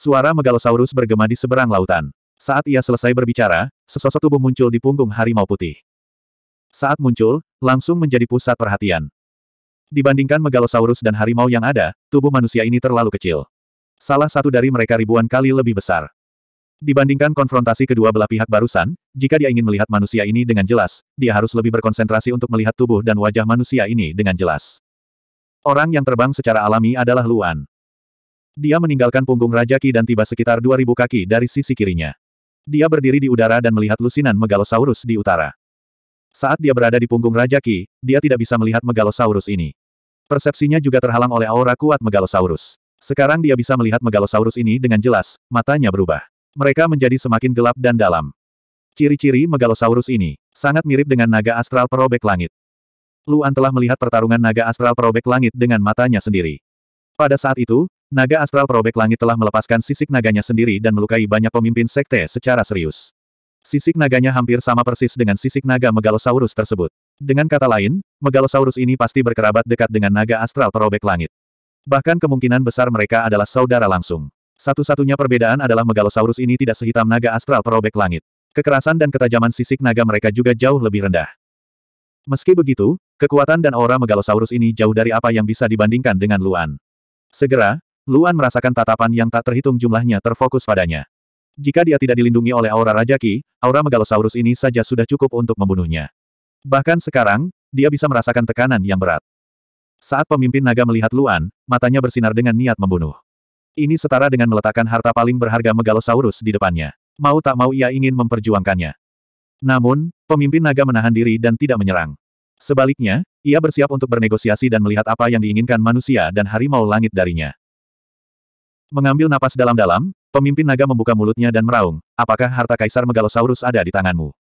Suara megalosaurus bergema di seberang lautan. Saat ia selesai berbicara, sesosok tubuh muncul di punggung harimau putih. Saat muncul, langsung menjadi pusat perhatian. Dibandingkan megalosaurus dan harimau yang ada, tubuh manusia ini terlalu kecil. Salah satu dari mereka ribuan kali lebih besar. Dibandingkan konfrontasi kedua belah pihak barusan, jika dia ingin melihat manusia ini dengan jelas, dia harus lebih berkonsentrasi untuk melihat tubuh dan wajah manusia ini dengan jelas. Orang yang terbang secara alami adalah Luan. Dia meninggalkan punggung Raja Ki dan tiba sekitar 2000 kaki dari sisi kirinya. Dia berdiri di udara dan melihat lusinan Megalosaurus di utara. Saat dia berada di punggung Raja Ki, dia tidak bisa melihat Megalosaurus ini. Persepsinya juga terhalang oleh aura kuat Megalosaurus. Sekarang dia bisa melihat Megalosaurus ini dengan jelas, matanya berubah. Mereka menjadi semakin gelap dan dalam. Ciri-ciri megalosaurus ini sangat mirip dengan naga astral perobek langit. Luan telah melihat pertarungan naga astral perobek langit dengan matanya sendiri. Pada saat itu, naga astral perobek langit telah melepaskan sisik naganya sendiri dan melukai banyak pemimpin sekte secara serius. Sisik naganya hampir sama persis dengan sisik naga megalosaurus tersebut. Dengan kata lain, megalosaurus ini pasti berkerabat dekat dengan naga astral perobek langit. Bahkan kemungkinan besar mereka adalah saudara langsung. Satu-satunya perbedaan adalah megalosaurus ini tidak sehitam naga astral perobek langit. Kekerasan dan ketajaman sisik naga mereka juga jauh lebih rendah. Meski begitu, kekuatan dan aura megalosaurus ini jauh dari apa yang bisa dibandingkan dengan Luan. Segera, Luan merasakan tatapan yang tak terhitung jumlahnya terfokus padanya. Jika dia tidak dilindungi oleh aura rajaki, aura megalosaurus ini saja sudah cukup untuk membunuhnya. Bahkan sekarang, dia bisa merasakan tekanan yang berat. Saat pemimpin naga melihat Luan, matanya bersinar dengan niat membunuh. Ini setara dengan meletakkan harta paling berharga Megalosaurus di depannya. Mau tak mau ia ingin memperjuangkannya. Namun, pemimpin naga menahan diri dan tidak menyerang. Sebaliknya, ia bersiap untuk bernegosiasi dan melihat apa yang diinginkan manusia dan harimau langit darinya. Mengambil napas dalam-dalam, pemimpin naga membuka mulutnya dan meraung, apakah harta kaisar Megalosaurus ada di tanganmu?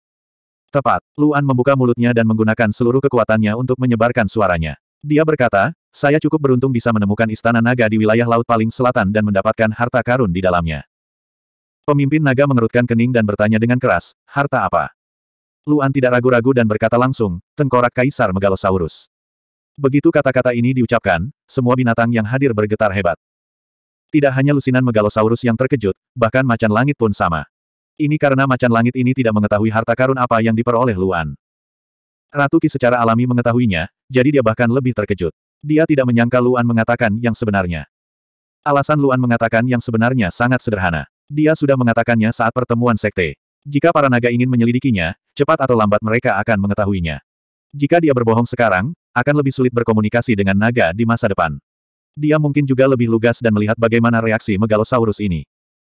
Tepat, Luan membuka mulutnya dan menggunakan seluruh kekuatannya untuk menyebarkan suaranya. Dia berkata, saya cukup beruntung bisa menemukan istana naga di wilayah laut paling selatan dan mendapatkan harta karun di dalamnya. Pemimpin naga mengerutkan kening dan bertanya dengan keras, harta apa? Luan tidak ragu-ragu dan berkata langsung, tengkorak kaisar Megalosaurus. Begitu kata-kata ini diucapkan, semua binatang yang hadir bergetar hebat. Tidak hanya lusinan Megalosaurus yang terkejut, bahkan macan langit pun sama. Ini karena macan langit ini tidak mengetahui harta karun apa yang diperoleh Luan. Ratu Ki secara alami mengetahuinya, jadi dia bahkan lebih terkejut. Dia tidak menyangka Luan mengatakan yang sebenarnya. Alasan Luan mengatakan yang sebenarnya sangat sederhana. Dia sudah mengatakannya saat pertemuan sekte. Jika para naga ingin menyelidikinya, cepat atau lambat mereka akan mengetahuinya. Jika dia berbohong sekarang, akan lebih sulit berkomunikasi dengan naga di masa depan. Dia mungkin juga lebih lugas dan melihat bagaimana reaksi Megalosaurus ini.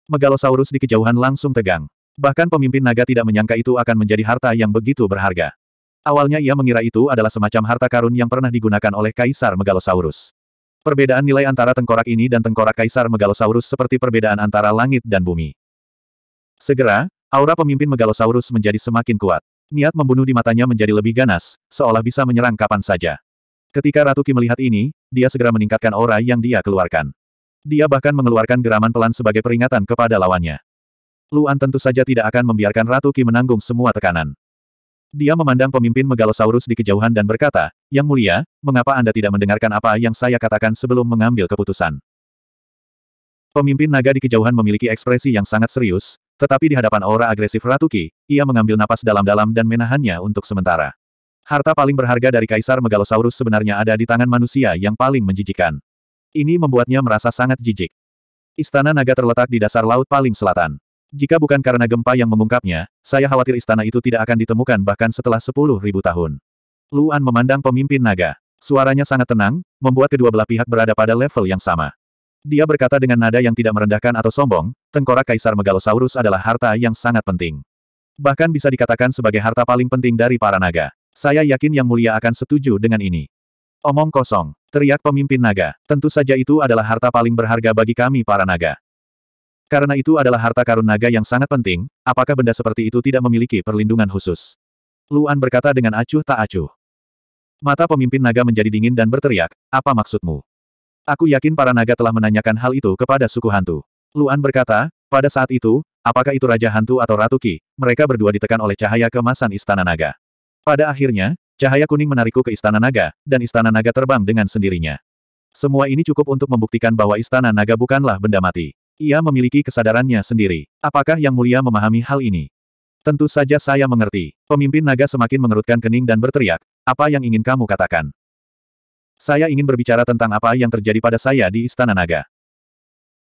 Megalosaurus di kejauhan langsung tegang. Bahkan pemimpin naga tidak menyangka itu akan menjadi harta yang begitu berharga. Awalnya ia mengira itu adalah semacam harta karun yang pernah digunakan oleh Kaisar Megalosaurus. Perbedaan nilai antara tengkorak ini dan tengkorak Kaisar Megalosaurus seperti perbedaan antara langit dan bumi. Segera, aura pemimpin Megalosaurus menjadi semakin kuat. Niat membunuh di matanya menjadi lebih ganas, seolah bisa menyerang kapan saja. Ketika Ratu Ki melihat ini, dia segera meningkatkan aura yang dia keluarkan. Dia bahkan mengeluarkan geraman pelan sebagai peringatan kepada lawannya. Luan tentu saja tidak akan membiarkan Ratu Ki menanggung semua tekanan. Dia memandang pemimpin Megalosaurus di kejauhan dan berkata, Yang mulia, mengapa Anda tidak mendengarkan apa yang saya katakan sebelum mengambil keputusan? Pemimpin naga di kejauhan memiliki ekspresi yang sangat serius, tetapi di hadapan aura agresif Ratuki, ia mengambil napas dalam-dalam dan menahannya untuk sementara. Harta paling berharga dari Kaisar Megalosaurus sebenarnya ada di tangan manusia yang paling menjijikan. Ini membuatnya merasa sangat jijik. Istana naga terletak di dasar laut paling selatan. Jika bukan karena gempa yang mengungkapnya, saya khawatir istana itu tidak akan ditemukan bahkan setelah sepuluh ribu tahun. Luan memandang pemimpin naga. Suaranya sangat tenang, membuat kedua belah pihak berada pada level yang sama. Dia berkata dengan nada yang tidak merendahkan atau sombong, tengkorak Kaisar Megalosaurus adalah harta yang sangat penting. Bahkan bisa dikatakan sebagai harta paling penting dari para naga. Saya yakin Yang Mulia akan setuju dengan ini. Omong kosong, teriak pemimpin naga. Tentu saja itu adalah harta paling berharga bagi kami para naga. Karena itu adalah harta karun naga yang sangat penting, apakah benda seperti itu tidak memiliki perlindungan khusus? Luan berkata dengan acuh tak acuh. Mata pemimpin naga menjadi dingin dan berteriak, apa maksudmu? Aku yakin para naga telah menanyakan hal itu kepada suku hantu. Luan berkata, pada saat itu, apakah itu Raja Hantu atau Ratu Ki, mereka berdua ditekan oleh cahaya kemasan Istana Naga. Pada akhirnya, cahaya kuning menarikku ke Istana Naga, dan Istana Naga terbang dengan sendirinya. Semua ini cukup untuk membuktikan bahwa Istana Naga bukanlah benda mati. Ia memiliki kesadarannya sendiri. Apakah Yang Mulia memahami hal ini? Tentu saja saya mengerti. Pemimpin naga semakin mengerutkan kening dan berteriak, apa yang ingin kamu katakan? Saya ingin berbicara tentang apa yang terjadi pada saya di Istana Naga.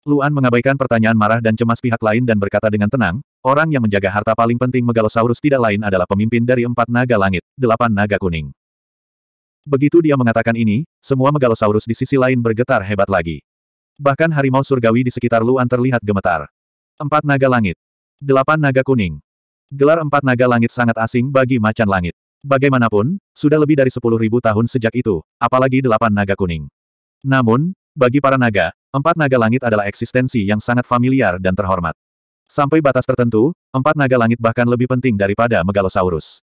Luan mengabaikan pertanyaan marah dan cemas pihak lain dan berkata dengan tenang, orang yang menjaga harta paling penting Megalosaurus tidak lain adalah pemimpin dari empat naga langit, delapan naga kuning. Begitu dia mengatakan ini, semua Megalosaurus di sisi lain bergetar hebat lagi. Bahkan harimau surgawi di sekitar Luan terlihat gemetar. Empat naga langit. Delapan naga kuning. Gelar empat naga langit sangat asing bagi macan langit. Bagaimanapun, sudah lebih dari sepuluh ribu tahun sejak itu, apalagi delapan naga kuning. Namun, bagi para naga, empat naga langit adalah eksistensi yang sangat familiar dan terhormat. Sampai batas tertentu, empat naga langit bahkan lebih penting daripada Megalosaurus.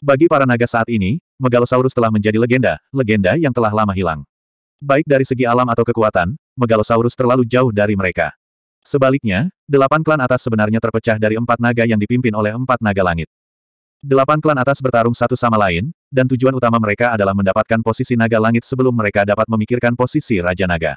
Bagi para naga saat ini, Megalosaurus telah menjadi legenda, legenda yang telah lama hilang. Baik dari segi alam atau kekuatan, Megalosaurus terlalu jauh dari mereka. Sebaliknya, delapan klan atas sebenarnya terpecah dari empat naga yang dipimpin oleh empat naga langit. Delapan klan atas bertarung satu sama lain, dan tujuan utama mereka adalah mendapatkan posisi naga langit sebelum mereka dapat memikirkan posisi Raja Naga.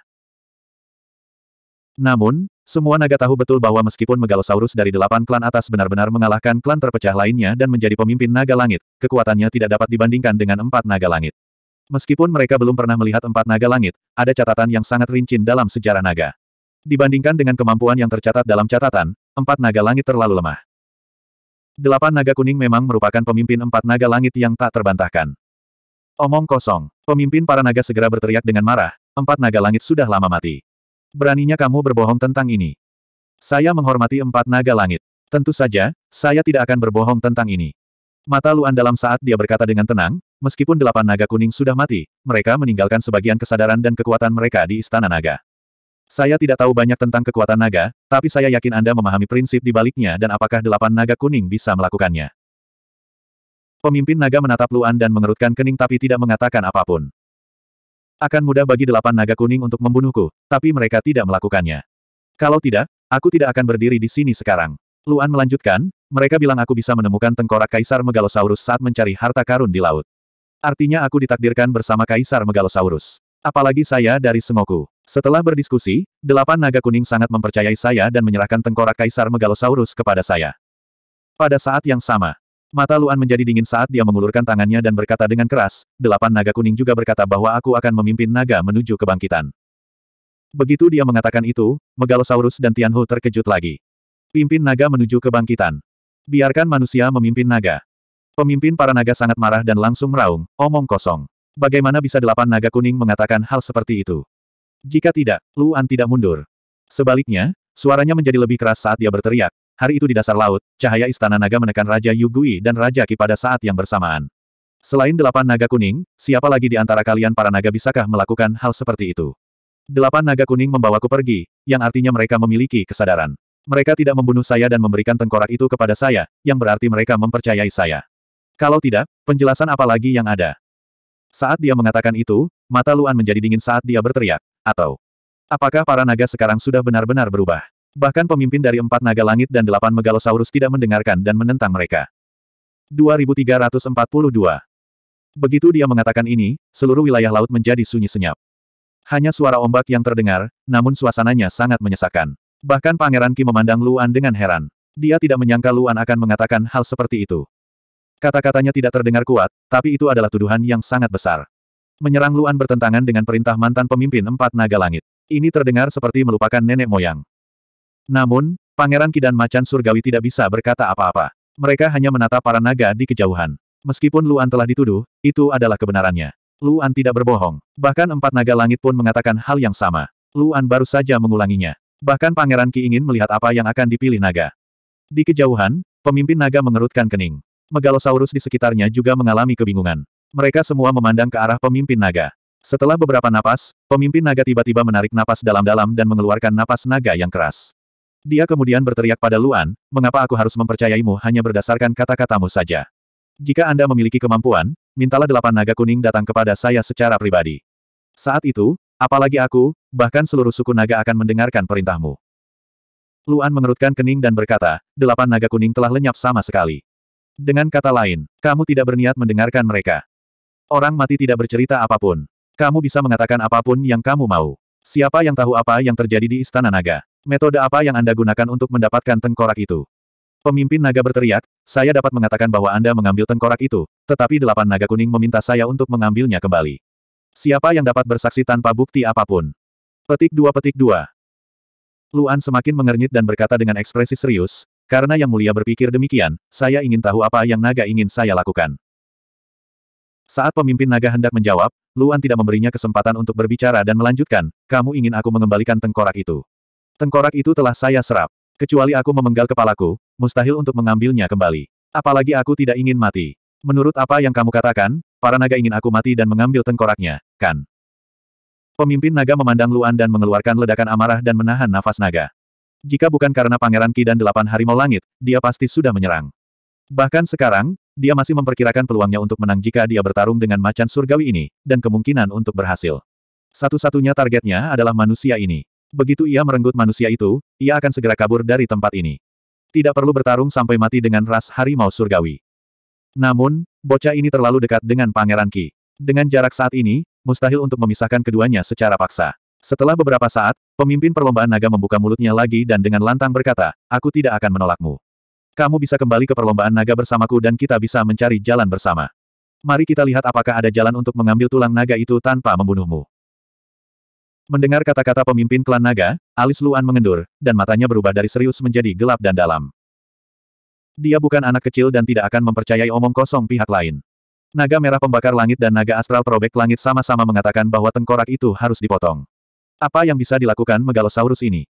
Namun, semua naga tahu betul bahwa meskipun Megalosaurus dari delapan klan atas benar-benar mengalahkan klan terpecah lainnya dan menjadi pemimpin naga langit, kekuatannya tidak dapat dibandingkan dengan empat naga langit. Meskipun mereka belum pernah melihat empat naga langit, ada catatan yang sangat rinci dalam sejarah naga. Dibandingkan dengan kemampuan yang tercatat dalam catatan, empat naga langit terlalu lemah. Delapan naga kuning memang merupakan pemimpin empat naga langit yang tak terbantahkan. Omong kosong, pemimpin para naga segera berteriak dengan marah, empat naga langit sudah lama mati. Beraninya kamu berbohong tentang ini. Saya menghormati empat naga langit. Tentu saja, saya tidak akan berbohong tentang ini. Mata Luan dalam saat dia berkata dengan tenang, meskipun delapan naga kuning sudah mati, mereka meninggalkan sebagian kesadaran dan kekuatan mereka di Istana Naga. Saya tidak tahu banyak tentang kekuatan naga, tapi saya yakin Anda memahami prinsip di baliknya dan apakah delapan naga kuning bisa melakukannya. Pemimpin naga menatap Luan dan mengerutkan kening tapi tidak mengatakan apapun. Akan mudah bagi delapan naga kuning untuk membunuhku, tapi mereka tidak melakukannya. Kalau tidak, aku tidak akan berdiri di sini sekarang. Luan melanjutkan, mereka bilang aku bisa menemukan tengkorak kaisar megalosaurus saat mencari harta karun di laut. Artinya aku ditakdirkan bersama Kaisar Megalosaurus. Apalagi saya dari Semoku. Setelah berdiskusi, delapan naga kuning sangat mempercayai saya dan menyerahkan tengkorak Kaisar Megalosaurus kepada saya. Pada saat yang sama, mata Luan menjadi dingin saat dia mengulurkan tangannya dan berkata dengan keras, delapan naga kuning juga berkata bahwa aku akan memimpin naga menuju kebangkitan. Begitu dia mengatakan itu, Megalosaurus dan Tianhu terkejut lagi. Pimpin naga menuju kebangkitan. Biarkan manusia memimpin naga. Pemimpin para naga sangat marah dan langsung meraung, omong kosong. Bagaimana bisa delapan naga kuning mengatakan hal seperti itu? Jika tidak, Luan tidak mundur. Sebaliknya, suaranya menjadi lebih keras saat dia berteriak. Hari itu di dasar laut, cahaya istana naga menekan Raja Yugui dan Raja Ki pada saat yang bersamaan. Selain delapan naga kuning, siapa lagi di antara kalian para naga bisakah melakukan hal seperti itu? Delapan naga kuning membawaku pergi, yang artinya mereka memiliki kesadaran. Mereka tidak membunuh saya dan memberikan tengkorak itu kepada saya, yang berarti mereka mempercayai saya. Kalau tidak, penjelasan apa lagi yang ada? Saat dia mengatakan itu, mata Luan menjadi dingin saat dia berteriak, atau apakah para naga sekarang sudah benar-benar berubah? Bahkan pemimpin dari empat naga langit dan delapan megalosaurus tidak mendengarkan dan menentang mereka. 2342 Begitu dia mengatakan ini, seluruh wilayah laut menjadi sunyi senyap. Hanya suara ombak yang terdengar, namun suasananya sangat menyesakan. Bahkan Pangeran Ki memandang Luan dengan heran. Dia tidak menyangka Luan akan mengatakan hal seperti itu. Kata-katanya tidak terdengar kuat, tapi itu adalah tuduhan yang sangat besar. Menyerang Luan bertentangan dengan perintah mantan pemimpin empat naga langit. Ini terdengar seperti melupakan nenek moyang. Namun, Pangeran Kidan Macan Surgawi tidak bisa berkata apa-apa. Mereka hanya menatap para naga di kejauhan. Meskipun Luan telah dituduh, itu adalah kebenarannya. Luan tidak berbohong. Bahkan empat naga langit pun mengatakan hal yang sama. Luan baru saja mengulanginya. Bahkan Pangeran Ki ingin melihat apa yang akan dipilih naga. Di kejauhan, pemimpin naga mengerutkan kening. Megalosaurus di sekitarnya juga mengalami kebingungan. Mereka semua memandang ke arah pemimpin naga. Setelah beberapa napas, pemimpin naga tiba-tiba menarik napas dalam-dalam dan mengeluarkan napas naga yang keras. Dia kemudian berteriak pada Luan, mengapa aku harus mempercayaimu hanya berdasarkan kata-katamu saja. Jika Anda memiliki kemampuan, mintalah delapan naga kuning datang kepada saya secara pribadi. Saat itu, apalagi aku, bahkan seluruh suku naga akan mendengarkan perintahmu. Luan mengerutkan kening dan berkata, delapan naga kuning telah lenyap sama sekali. Dengan kata lain, kamu tidak berniat mendengarkan mereka. Orang mati tidak bercerita apapun. Kamu bisa mengatakan apapun yang kamu mau. Siapa yang tahu apa yang terjadi di Istana Naga? Metode apa yang Anda gunakan untuk mendapatkan tengkorak itu? Pemimpin naga berteriak, saya dapat mengatakan bahwa Anda mengambil tengkorak itu, tetapi delapan naga kuning meminta saya untuk mengambilnya kembali. Siapa yang dapat bersaksi tanpa bukti apapun? Petik dua petik dua. Luan semakin mengernyit dan berkata dengan ekspresi serius, karena Yang Mulia berpikir demikian, saya ingin tahu apa yang naga ingin saya lakukan. Saat pemimpin naga hendak menjawab, Luan tidak memberinya kesempatan untuk berbicara dan melanjutkan, kamu ingin aku mengembalikan tengkorak itu. Tengkorak itu telah saya serap. Kecuali aku memenggal kepalaku, mustahil untuk mengambilnya kembali. Apalagi aku tidak ingin mati. Menurut apa yang kamu katakan, para naga ingin aku mati dan mengambil tengkoraknya, kan? Pemimpin naga memandang Luan dan mengeluarkan ledakan amarah dan menahan nafas naga. Jika bukan karena Pangeran Ki dan delapan harimau langit, dia pasti sudah menyerang. Bahkan sekarang, dia masih memperkirakan peluangnya untuk menang jika dia bertarung dengan macan surgawi ini, dan kemungkinan untuk berhasil. Satu-satunya targetnya adalah manusia ini. Begitu ia merenggut manusia itu, ia akan segera kabur dari tempat ini. Tidak perlu bertarung sampai mati dengan ras harimau surgawi. Namun, bocah ini terlalu dekat dengan Pangeran Ki. Dengan jarak saat ini, mustahil untuk memisahkan keduanya secara paksa. Setelah beberapa saat, pemimpin perlombaan naga membuka mulutnya lagi dan dengan lantang berkata, aku tidak akan menolakmu. Kamu bisa kembali ke perlombaan naga bersamaku dan kita bisa mencari jalan bersama. Mari kita lihat apakah ada jalan untuk mengambil tulang naga itu tanpa membunuhmu. Mendengar kata-kata pemimpin klan naga, alis Luan mengendur, dan matanya berubah dari serius menjadi gelap dan dalam. Dia bukan anak kecil dan tidak akan mempercayai omong kosong pihak lain. Naga merah pembakar langit dan naga astral probek langit sama-sama mengatakan bahwa tengkorak itu harus dipotong. Apa yang bisa dilakukan Megalosaurus ini?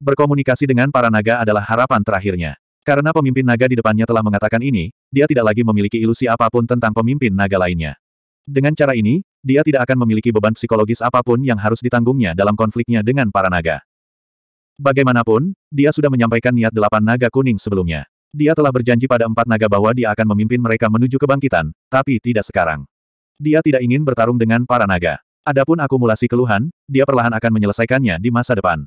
Berkomunikasi dengan para naga adalah harapan terakhirnya. Karena pemimpin naga di depannya telah mengatakan ini, dia tidak lagi memiliki ilusi apapun tentang pemimpin naga lainnya. Dengan cara ini, dia tidak akan memiliki beban psikologis apapun yang harus ditanggungnya dalam konfliknya dengan para naga. Bagaimanapun, dia sudah menyampaikan niat delapan naga kuning sebelumnya. Dia telah berjanji pada empat naga bahwa dia akan memimpin mereka menuju kebangkitan, tapi tidak sekarang. Dia tidak ingin bertarung dengan para naga. Adapun akumulasi keluhan, dia perlahan akan menyelesaikannya di masa depan.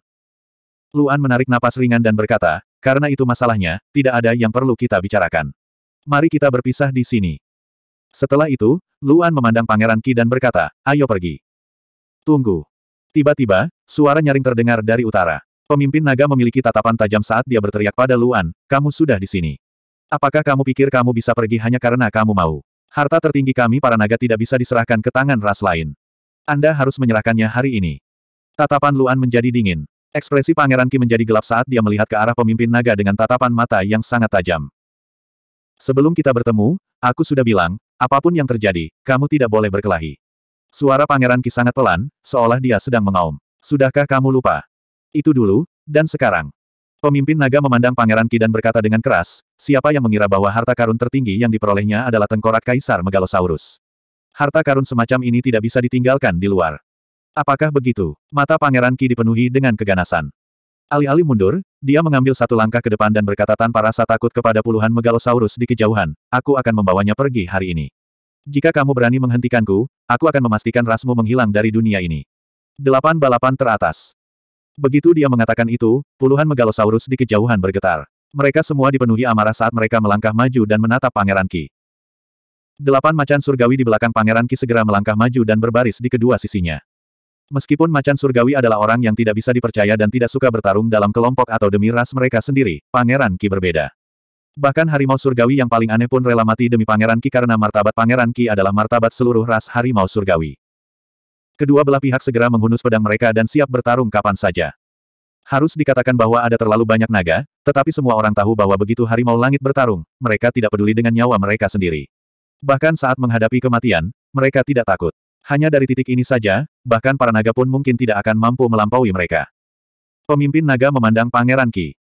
Luan menarik napas ringan dan berkata, karena itu masalahnya, tidak ada yang perlu kita bicarakan. Mari kita berpisah di sini. Setelah itu, Luan memandang Pangeran Ki dan berkata, ayo pergi. Tunggu. Tiba-tiba, suara nyaring terdengar dari utara. Pemimpin naga memiliki tatapan tajam saat dia berteriak pada Luan, kamu sudah di sini. Apakah kamu pikir kamu bisa pergi hanya karena kamu mau? Harta tertinggi kami para naga tidak bisa diserahkan ke tangan ras lain. Anda harus menyerahkannya hari ini. Tatapan Luan menjadi dingin. Ekspresi Pangeran Ki menjadi gelap saat dia melihat ke arah pemimpin naga dengan tatapan mata yang sangat tajam. Sebelum kita bertemu, aku sudah bilang, apapun yang terjadi, kamu tidak boleh berkelahi. Suara Pangeran Ki sangat pelan, seolah dia sedang mengaum. Sudahkah kamu lupa? Itu dulu, dan sekarang. Pemimpin naga memandang Pangeran Ki dan berkata dengan keras, siapa yang mengira bahwa harta karun tertinggi yang diperolehnya adalah tengkorak Kaisar Megalosaurus harta karun semacam ini tidak bisa ditinggalkan di luar. Apakah begitu? Mata Pangeran Ki dipenuhi dengan keganasan. Alih-alih mundur, dia mengambil satu langkah ke depan dan berkata tanpa rasa takut kepada puluhan megalosaurus di kejauhan, aku akan membawanya pergi hari ini. Jika kamu berani menghentikanku, aku akan memastikan rasmu menghilang dari dunia ini. Delapan balapan teratas. Begitu dia mengatakan itu, puluhan megalosaurus di kejauhan bergetar. Mereka semua dipenuhi amarah saat mereka melangkah maju dan menatap Pangeran Ki. Delapan macan surgawi di belakang Pangeran Ki segera melangkah maju dan berbaris di kedua sisinya. Meskipun macan surgawi adalah orang yang tidak bisa dipercaya dan tidak suka bertarung dalam kelompok atau demi ras mereka sendiri, Pangeran Ki berbeda. Bahkan harimau surgawi yang paling aneh pun rela mati demi Pangeran Ki karena martabat Pangeran Ki adalah martabat seluruh ras harimau surgawi. Kedua belah pihak segera menghunus pedang mereka dan siap bertarung kapan saja. Harus dikatakan bahwa ada terlalu banyak naga, tetapi semua orang tahu bahwa begitu harimau langit bertarung, mereka tidak peduli dengan nyawa mereka sendiri. Bahkan saat menghadapi kematian, mereka tidak takut. Hanya dari titik ini saja, bahkan para naga pun mungkin tidak akan mampu melampaui mereka. Pemimpin naga memandang Pangeran Ki.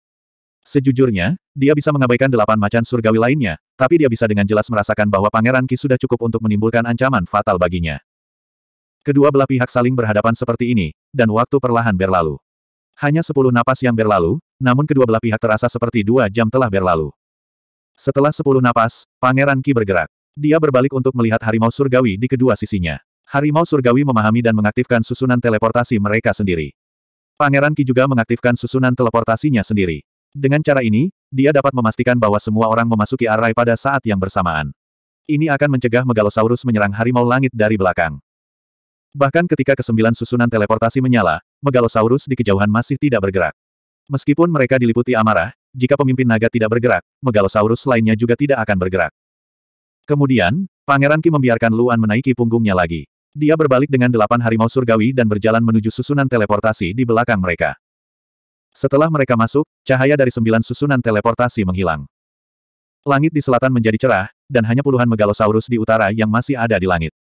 Sejujurnya, dia bisa mengabaikan delapan macan surgawi lainnya, tapi dia bisa dengan jelas merasakan bahwa Pangeran Ki sudah cukup untuk menimbulkan ancaman fatal baginya. Kedua belah pihak saling berhadapan seperti ini, dan waktu perlahan berlalu. Hanya sepuluh napas yang berlalu, namun kedua belah pihak terasa seperti dua jam telah berlalu. Setelah sepuluh napas, Pangeran Ki bergerak. Dia berbalik untuk melihat harimau surgawi di kedua sisinya. Harimau surgawi memahami dan mengaktifkan susunan teleportasi mereka sendiri. Pangeran Ki juga mengaktifkan susunan teleportasinya sendiri. Dengan cara ini, dia dapat memastikan bahwa semua orang memasuki arai pada saat yang bersamaan. Ini akan mencegah Megalosaurus menyerang harimau langit dari belakang. Bahkan ketika kesembilan susunan teleportasi menyala, Megalosaurus di kejauhan masih tidak bergerak. Meskipun mereka diliputi amarah, jika pemimpin naga tidak bergerak, Megalosaurus lainnya juga tidak akan bergerak. Kemudian, Pangeran Ki membiarkan Luan menaiki punggungnya lagi. Dia berbalik dengan delapan harimau surgawi dan berjalan menuju susunan teleportasi di belakang mereka. Setelah mereka masuk, cahaya dari sembilan susunan teleportasi menghilang. Langit di selatan menjadi cerah, dan hanya puluhan megalosaurus di utara yang masih ada di langit.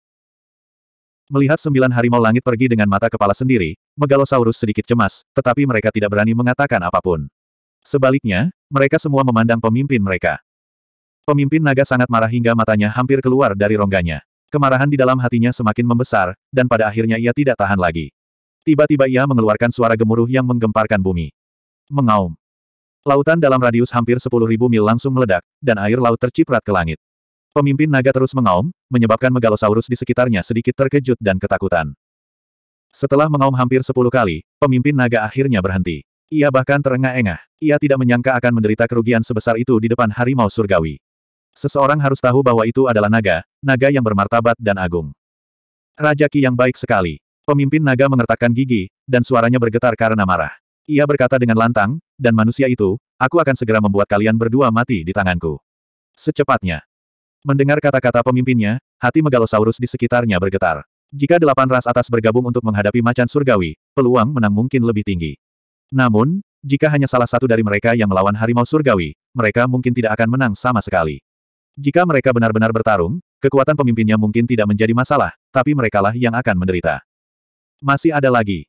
Melihat sembilan harimau langit pergi dengan mata kepala sendiri, Megalosaurus sedikit cemas, tetapi mereka tidak berani mengatakan apapun. Sebaliknya, mereka semua memandang pemimpin mereka. Pemimpin naga sangat marah hingga matanya hampir keluar dari rongganya. Kemarahan di dalam hatinya semakin membesar, dan pada akhirnya ia tidak tahan lagi. Tiba-tiba ia mengeluarkan suara gemuruh yang menggemparkan bumi. Mengaum. Lautan dalam radius hampir 10.000 mil langsung meledak, dan air laut terciprat ke langit. Pemimpin naga terus mengaum, menyebabkan megalosaurus di sekitarnya sedikit terkejut dan ketakutan. Setelah mengaum hampir 10 kali, pemimpin naga akhirnya berhenti. Ia bahkan terengah-engah. Ia tidak menyangka akan menderita kerugian sebesar itu di depan harimau surgawi. Seseorang harus tahu bahwa itu adalah naga, naga yang bermartabat dan agung. Raja Ki yang baik sekali. Pemimpin naga mengertakkan gigi, dan suaranya bergetar karena marah. Ia berkata dengan lantang, dan manusia itu, aku akan segera membuat kalian berdua mati di tanganku. Secepatnya. Mendengar kata-kata pemimpinnya, hati megalosaurus di sekitarnya bergetar. Jika delapan ras atas bergabung untuk menghadapi macan surgawi, peluang menang mungkin lebih tinggi. Namun, jika hanya salah satu dari mereka yang melawan harimau surgawi, mereka mungkin tidak akan menang sama sekali. Jika mereka benar-benar bertarung, kekuatan pemimpinnya mungkin tidak menjadi masalah, tapi merekalah yang akan menderita. Masih ada lagi.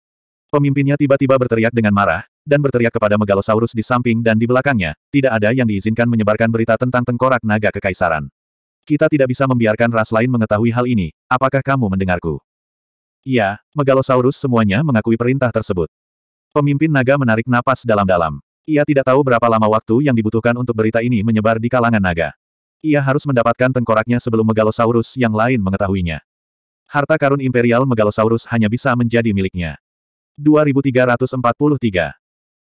Pemimpinnya tiba-tiba berteriak dengan marah, dan berteriak kepada Megalosaurus di samping dan di belakangnya, tidak ada yang diizinkan menyebarkan berita tentang tengkorak naga kekaisaran. Kita tidak bisa membiarkan ras lain mengetahui hal ini, apakah kamu mendengarku? Ya, Megalosaurus semuanya mengakui perintah tersebut. Pemimpin naga menarik napas dalam-dalam. Ia tidak tahu berapa lama waktu yang dibutuhkan untuk berita ini menyebar di kalangan naga. Ia harus mendapatkan tengkoraknya sebelum Megalosaurus yang lain mengetahuinya. Harta karun Imperial Megalosaurus hanya bisa menjadi miliknya. 2343.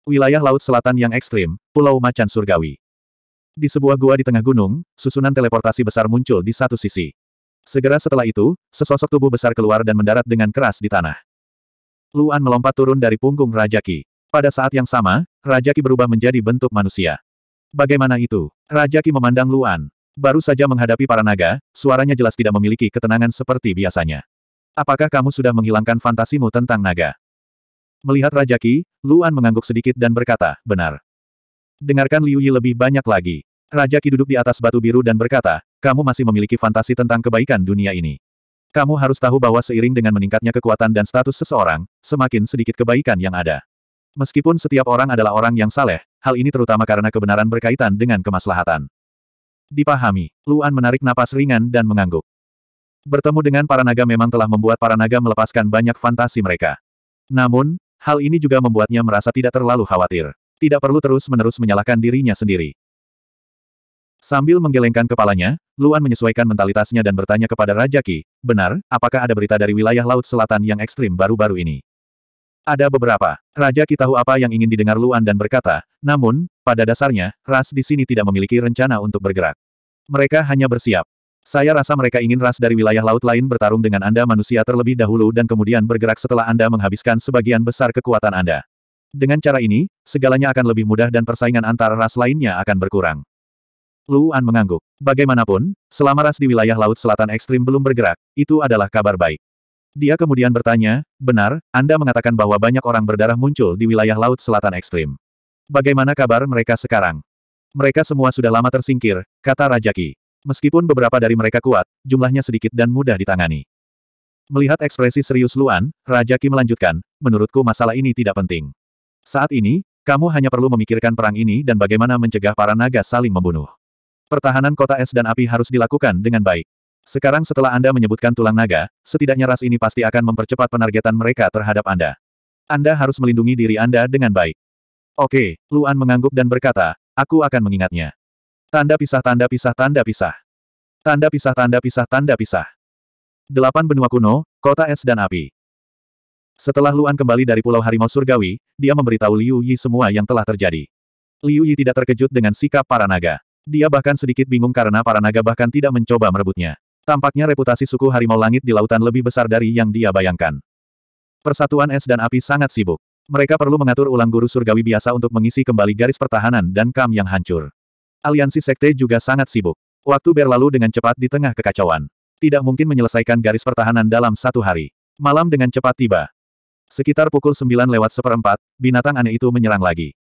Wilayah Laut Selatan yang ekstrim, Pulau Macan Surgawi. Di sebuah gua di tengah gunung, susunan teleportasi besar muncul di satu sisi. Segera setelah itu, sesosok tubuh besar keluar dan mendarat dengan keras di tanah. Luan melompat turun dari punggung Rajaki. Pada saat yang sama, Rajaki berubah menjadi bentuk manusia. Bagaimana itu? Raja Ki memandang Luan. Baru saja menghadapi para naga, suaranya jelas tidak memiliki ketenangan seperti biasanya. Apakah kamu sudah menghilangkan fantasimu tentang naga? Melihat Raja Ki, Luan mengangguk sedikit dan berkata, benar. Dengarkan Liu Yi lebih banyak lagi. Raja Ki duduk di atas batu biru dan berkata, kamu masih memiliki fantasi tentang kebaikan dunia ini. Kamu harus tahu bahwa seiring dengan meningkatnya kekuatan dan status seseorang, semakin sedikit kebaikan yang ada. Meskipun setiap orang adalah orang yang saleh, hal ini terutama karena kebenaran berkaitan dengan kemaslahatan. Dipahami, Luan menarik napas ringan dan mengangguk. Bertemu dengan para naga memang telah membuat para naga melepaskan banyak fantasi mereka. Namun, hal ini juga membuatnya merasa tidak terlalu khawatir. Tidak perlu terus-menerus menyalahkan dirinya sendiri. Sambil menggelengkan kepalanya, Luan menyesuaikan mentalitasnya dan bertanya kepada Raja Ki, benar, apakah ada berita dari wilayah Laut Selatan yang ekstrim baru-baru ini? Ada beberapa. Raja kita tahu apa yang ingin didengar Luan dan berkata, namun, pada dasarnya, ras di sini tidak memiliki rencana untuk bergerak. Mereka hanya bersiap. Saya rasa mereka ingin ras dari wilayah laut lain bertarung dengan Anda manusia terlebih dahulu dan kemudian bergerak setelah Anda menghabiskan sebagian besar kekuatan Anda. Dengan cara ini, segalanya akan lebih mudah dan persaingan antara ras lainnya akan berkurang. Luan mengangguk. Bagaimanapun, selama ras di wilayah laut selatan ekstrim belum bergerak, itu adalah kabar baik. Dia kemudian bertanya, benar, Anda mengatakan bahwa banyak orang berdarah muncul di wilayah Laut Selatan Ekstrim. Bagaimana kabar mereka sekarang? Mereka semua sudah lama tersingkir, kata Rajaki. Meskipun beberapa dari mereka kuat, jumlahnya sedikit dan mudah ditangani. Melihat ekspresi serius Luan, Rajaki melanjutkan, menurutku masalah ini tidak penting. Saat ini, kamu hanya perlu memikirkan perang ini dan bagaimana mencegah para naga saling membunuh. Pertahanan kota es dan api harus dilakukan dengan baik. Sekarang setelah Anda menyebutkan tulang naga, setidaknya ras ini pasti akan mempercepat penargetan mereka terhadap Anda. Anda harus melindungi diri Anda dengan baik. Oke, Luan mengangguk dan berkata, aku akan mengingatnya. Tanda pisah tanda pisah tanda pisah. Tanda pisah tanda pisah tanda pisah. Delapan benua kuno, kota es dan api. Setelah Luan kembali dari Pulau Harimau Surgawi, dia memberitahu Liu Yi semua yang telah terjadi. Liu Yi tidak terkejut dengan sikap para naga. Dia bahkan sedikit bingung karena para naga bahkan tidak mencoba merebutnya. Tampaknya reputasi suku harimau langit di lautan lebih besar dari yang dia bayangkan. Persatuan es dan api sangat sibuk. Mereka perlu mengatur ulang guru surgawi biasa untuk mengisi kembali garis pertahanan dan kam yang hancur. Aliansi sekte juga sangat sibuk. Waktu berlalu dengan cepat di tengah kekacauan. Tidak mungkin menyelesaikan garis pertahanan dalam satu hari. Malam dengan cepat tiba. Sekitar pukul 9 lewat seperempat, binatang aneh itu menyerang lagi.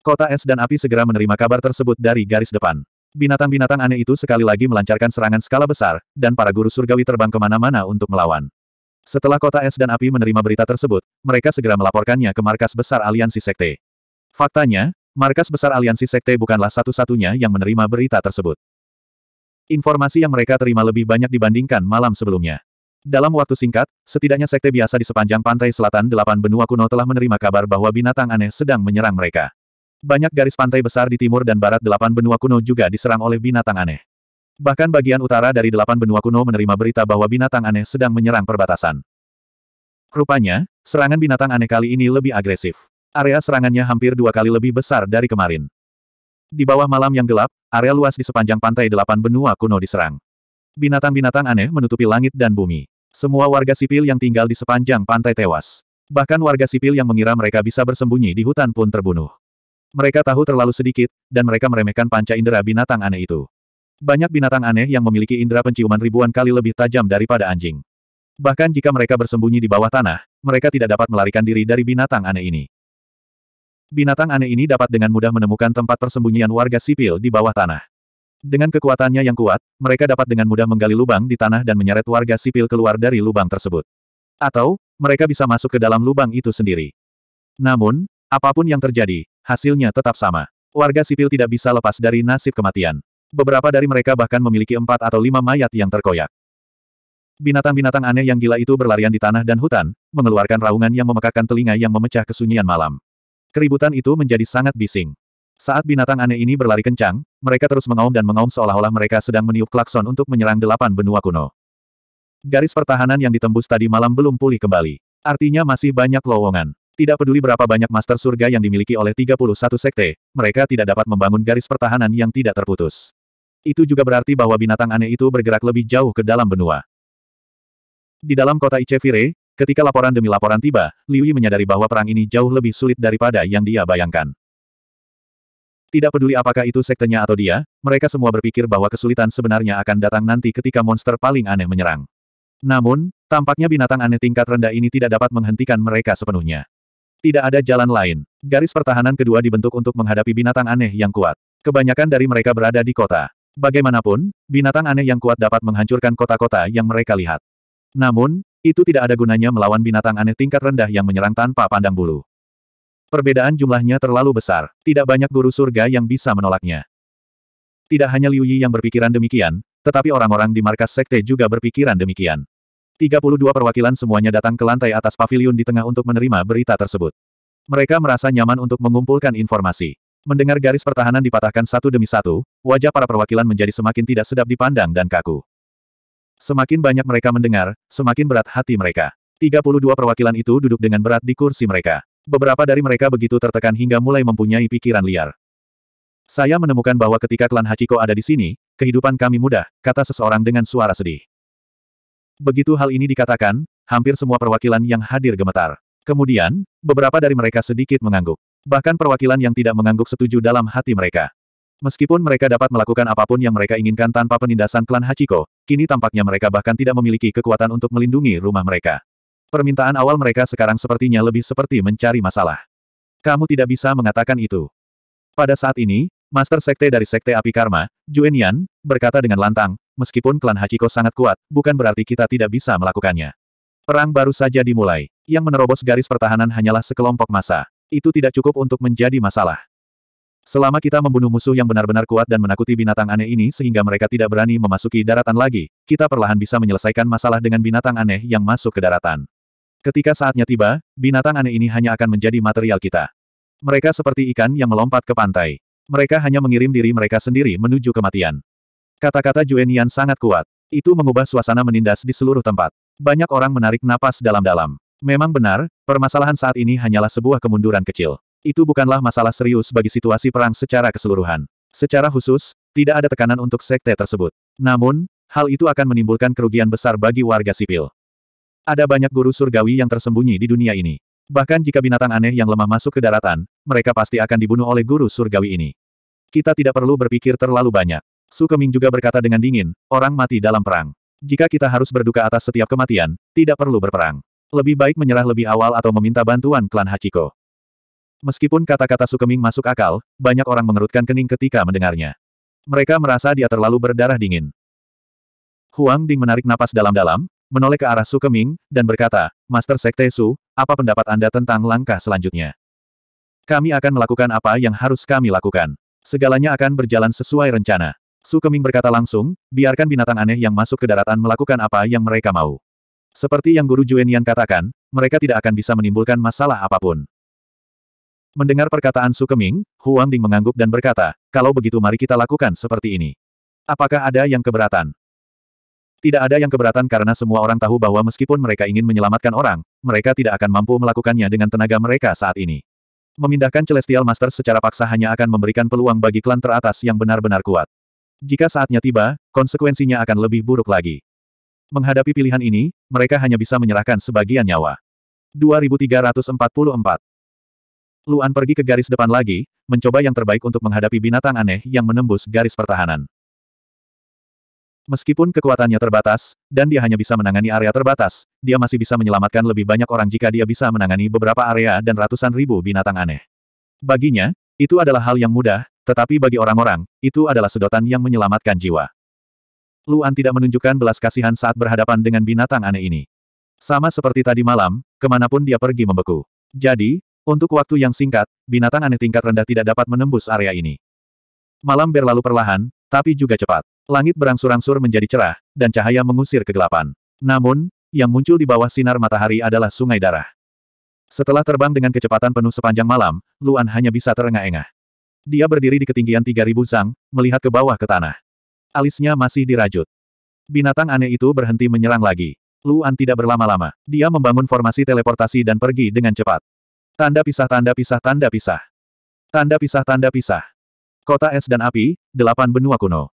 Kota es dan api segera menerima kabar tersebut dari garis depan. Binatang-binatang aneh itu sekali lagi melancarkan serangan skala besar, dan para guru surgawi terbang kemana-mana untuk melawan. Setelah kota es dan api menerima berita tersebut, mereka segera melaporkannya ke markas besar aliansi sekte. Faktanya, markas besar aliansi sekte bukanlah satu-satunya yang menerima berita tersebut. Informasi yang mereka terima lebih banyak dibandingkan malam sebelumnya. Dalam waktu singkat, setidaknya sekte biasa di sepanjang pantai selatan delapan benua kuno telah menerima kabar bahwa binatang aneh sedang menyerang mereka. Banyak garis pantai besar di timur dan barat delapan benua kuno juga diserang oleh binatang aneh. Bahkan bagian utara dari delapan benua kuno menerima berita bahwa binatang aneh sedang menyerang perbatasan. Rupanya, serangan binatang aneh kali ini lebih agresif. Area serangannya hampir dua kali lebih besar dari kemarin. Di bawah malam yang gelap, area luas di sepanjang pantai delapan benua kuno diserang. Binatang-binatang aneh menutupi langit dan bumi. Semua warga sipil yang tinggal di sepanjang pantai tewas. Bahkan warga sipil yang mengira mereka bisa bersembunyi di hutan pun terbunuh. Mereka tahu terlalu sedikit, dan mereka meremehkan panca indera binatang aneh itu. Banyak binatang aneh yang memiliki indera penciuman ribuan kali lebih tajam daripada anjing. Bahkan jika mereka bersembunyi di bawah tanah, mereka tidak dapat melarikan diri dari binatang aneh ini. Binatang aneh ini dapat dengan mudah menemukan tempat persembunyian warga sipil di bawah tanah. Dengan kekuatannya yang kuat, mereka dapat dengan mudah menggali lubang di tanah dan menyeret warga sipil keluar dari lubang tersebut. Atau, mereka bisa masuk ke dalam lubang itu sendiri. Namun, apapun yang terjadi, hasilnya tetap sama. Warga sipil tidak bisa lepas dari nasib kematian. Beberapa dari mereka bahkan memiliki empat atau lima mayat yang terkoyak. Binatang-binatang aneh yang gila itu berlarian di tanah dan hutan, mengeluarkan raungan yang memekakkan telinga yang memecah kesunyian malam. Keributan itu menjadi sangat bising. Saat binatang aneh ini berlari kencang, mereka terus mengaum dan mengaum seolah-olah mereka sedang meniup klakson untuk menyerang delapan benua kuno. Garis pertahanan yang ditembus tadi malam belum pulih kembali. Artinya masih banyak lowongan. Tidak peduli berapa banyak master surga yang dimiliki oleh 31 sekte, mereka tidak dapat membangun garis pertahanan yang tidak terputus. Itu juga berarti bahwa binatang aneh itu bergerak lebih jauh ke dalam benua. Di dalam kota Icevire, ketika laporan demi laporan tiba, Liu Yi menyadari bahwa perang ini jauh lebih sulit daripada yang dia bayangkan. Tidak peduli apakah itu sektenya atau dia, mereka semua berpikir bahwa kesulitan sebenarnya akan datang nanti ketika monster paling aneh menyerang. Namun, tampaknya binatang aneh tingkat rendah ini tidak dapat menghentikan mereka sepenuhnya. Tidak ada jalan lain. Garis pertahanan kedua dibentuk untuk menghadapi binatang aneh yang kuat. Kebanyakan dari mereka berada di kota. Bagaimanapun, binatang aneh yang kuat dapat menghancurkan kota-kota yang mereka lihat. Namun, itu tidak ada gunanya melawan binatang aneh tingkat rendah yang menyerang tanpa pandang bulu. Perbedaan jumlahnya terlalu besar. Tidak banyak guru surga yang bisa menolaknya. Tidak hanya Liu Yi yang berpikiran demikian, tetapi orang-orang di markas sekte juga berpikiran demikian. 32 perwakilan semuanya datang ke lantai atas pavilion di tengah untuk menerima berita tersebut. Mereka merasa nyaman untuk mengumpulkan informasi. Mendengar garis pertahanan dipatahkan satu demi satu, wajah para perwakilan menjadi semakin tidak sedap dipandang dan kaku. Semakin banyak mereka mendengar, semakin berat hati mereka. 32 perwakilan itu duduk dengan berat di kursi mereka. Beberapa dari mereka begitu tertekan hingga mulai mempunyai pikiran liar. Saya menemukan bahwa ketika klan Hachiko ada di sini, kehidupan kami mudah, kata seseorang dengan suara sedih. Begitu hal ini dikatakan, hampir semua perwakilan yang hadir gemetar. Kemudian, beberapa dari mereka sedikit mengangguk. Bahkan perwakilan yang tidak mengangguk setuju dalam hati mereka. Meskipun mereka dapat melakukan apapun yang mereka inginkan tanpa penindasan klan Hachiko, kini tampaknya mereka bahkan tidak memiliki kekuatan untuk melindungi rumah mereka. Permintaan awal mereka sekarang sepertinya lebih seperti mencari masalah. Kamu tidak bisa mengatakan itu. Pada saat ini, Master Sekte dari Sekte Api Karma, Juen berkata dengan lantang, meskipun klan Hachiko sangat kuat, bukan berarti kita tidak bisa melakukannya. Perang baru saja dimulai. Yang menerobos garis pertahanan hanyalah sekelompok massa. Itu tidak cukup untuk menjadi masalah. Selama kita membunuh musuh yang benar-benar kuat dan menakuti binatang aneh ini sehingga mereka tidak berani memasuki daratan lagi, kita perlahan bisa menyelesaikan masalah dengan binatang aneh yang masuk ke daratan. Ketika saatnya tiba, binatang aneh ini hanya akan menjadi material kita. Mereka seperti ikan yang melompat ke pantai. Mereka hanya mengirim diri mereka sendiri menuju kematian. Kata-kata Juenian sangat kuat. Itu mengubah suasana menindas di seluruh tempat. Banyak orang menarik napas dalam-dalam. Memang benar, permasalahan saat ini hanyalah sebuah kemunduran kecil. Itu bukanlah masalah serius bagi situasi perang secara keseluruhan. Secara khusus, tidak ada tekanan untuk sekte tersebut. Namun, hal itu akan menimbulkan kerugian besar bagi warga sipil. Ada banyak guru surgawi yang tersembunyi di dunia ini. Bahkan jika binatang aneh yang lemah masuk ke daratan, mereka pasti akan dibunuh oleh guru surgawi ini. Kita tidak perlu berpikir terlalu banyak. Su Keming juga berkata dengan dingin, orang mati dalam perang. Jika kita harus berduka atas setiap kematian, tidak perlu berperang. Lebih baik menyerah lebih awal atau meminta bantuan klan Hachiko. Meskipun kata-kata Su Keming masuk akal, banyak orang mengerutkan kening ketika mendengarnya. Mereka merasa dia terlalu berdarah dingin. Huang Ding menarik napas dalam-dalam, menoleh ke arah Sukeming, dan berkata, Master Sekte Su, apa pendapat Anda tentang langkah selanjutnya? Kami akan melakukan apa yang harus kami lakukan. Segalanya akan berjalan sesuai rencana. Sukeming berkata langsung, biarkan binatang aneh yang masuk ke daratan melakukan apa yang mereka mau. Seperti yang Guru Juenian katakan, mereka tidak akan bisa menimbulkan masalah apapun. Mendengar perkataan Sukeming, Huang Ding mengangguk dan berkata, kalau begitu mari kita lakukan seperti ini. Apakah ada yang keberatan? Tidak ada yang keberatan karena semua orang tahu bahwa meskipun mereka ingin menyelamatkan orang, mereka tidak akan mampu melakukannya dengan tenaga mereka saat ini. Memindahkan Celestial Master secara paksa hanya akan memberikan peluang bagi klan teratas yang benar-benar kuat. Jika saatnya tiba, konsekuensinya akan lebih buruk lagi. Menghadapi pilihan ini, mereka hanya bisa menyerahkan sebagian nyawa. 2344 Luan pergi ke garis depan lagi, mencoba yang terbaik untuk menghadapi binatang aneh yang menembus garis pertahanan. Meskipun kekuatannya terbatas, dan dia hanya bisa menangani area terbatas, dia masih bisa menyelamatkan lebih banyak orang jika dia bisa menangani beberapa area dan ratusan ribu binatang aneh. Baginya, itu adalah hal yang mudah, tetapi bagi orang-orang, itu adalah sedotan yang menyelamatkan jiwa. Luan tidak menunjukkan belas kasihan saat berhadapan dengan binatang aneh ini. Sama seperti tadi malam, kemanapun dia pergi membeku. Jadi, untuk waktu yang singkat, binatang aneh tingkat rendah tidak dapat menembus area ini. Malam berlalu perlahan, tapi juga cepat. Langit berangsur-angsur menjadi cerah, dan cahaya mengusir kegelapan. Namun, yang muncul di bawah sinar matahari adalah sungai darah. Setelah terbang dengan kecepatan penuh sepanjang malam, Luan hanya bisa terengah-engah. Dia berdiri di ketinggian 3000 sang, melihat ke bawah ke tanah. Alisnya masih dirajut. Binatang aneh itu berhenti menyerang lagi. Luan tidak berlama-lama. Dia membangun formasi teleportasi dan pergi dengan cepat. Tanda pisah tanda pisah tanda pisah. Tanda pisah tanda pisah. Kota Es dan Api, Delapan Benua Kuno.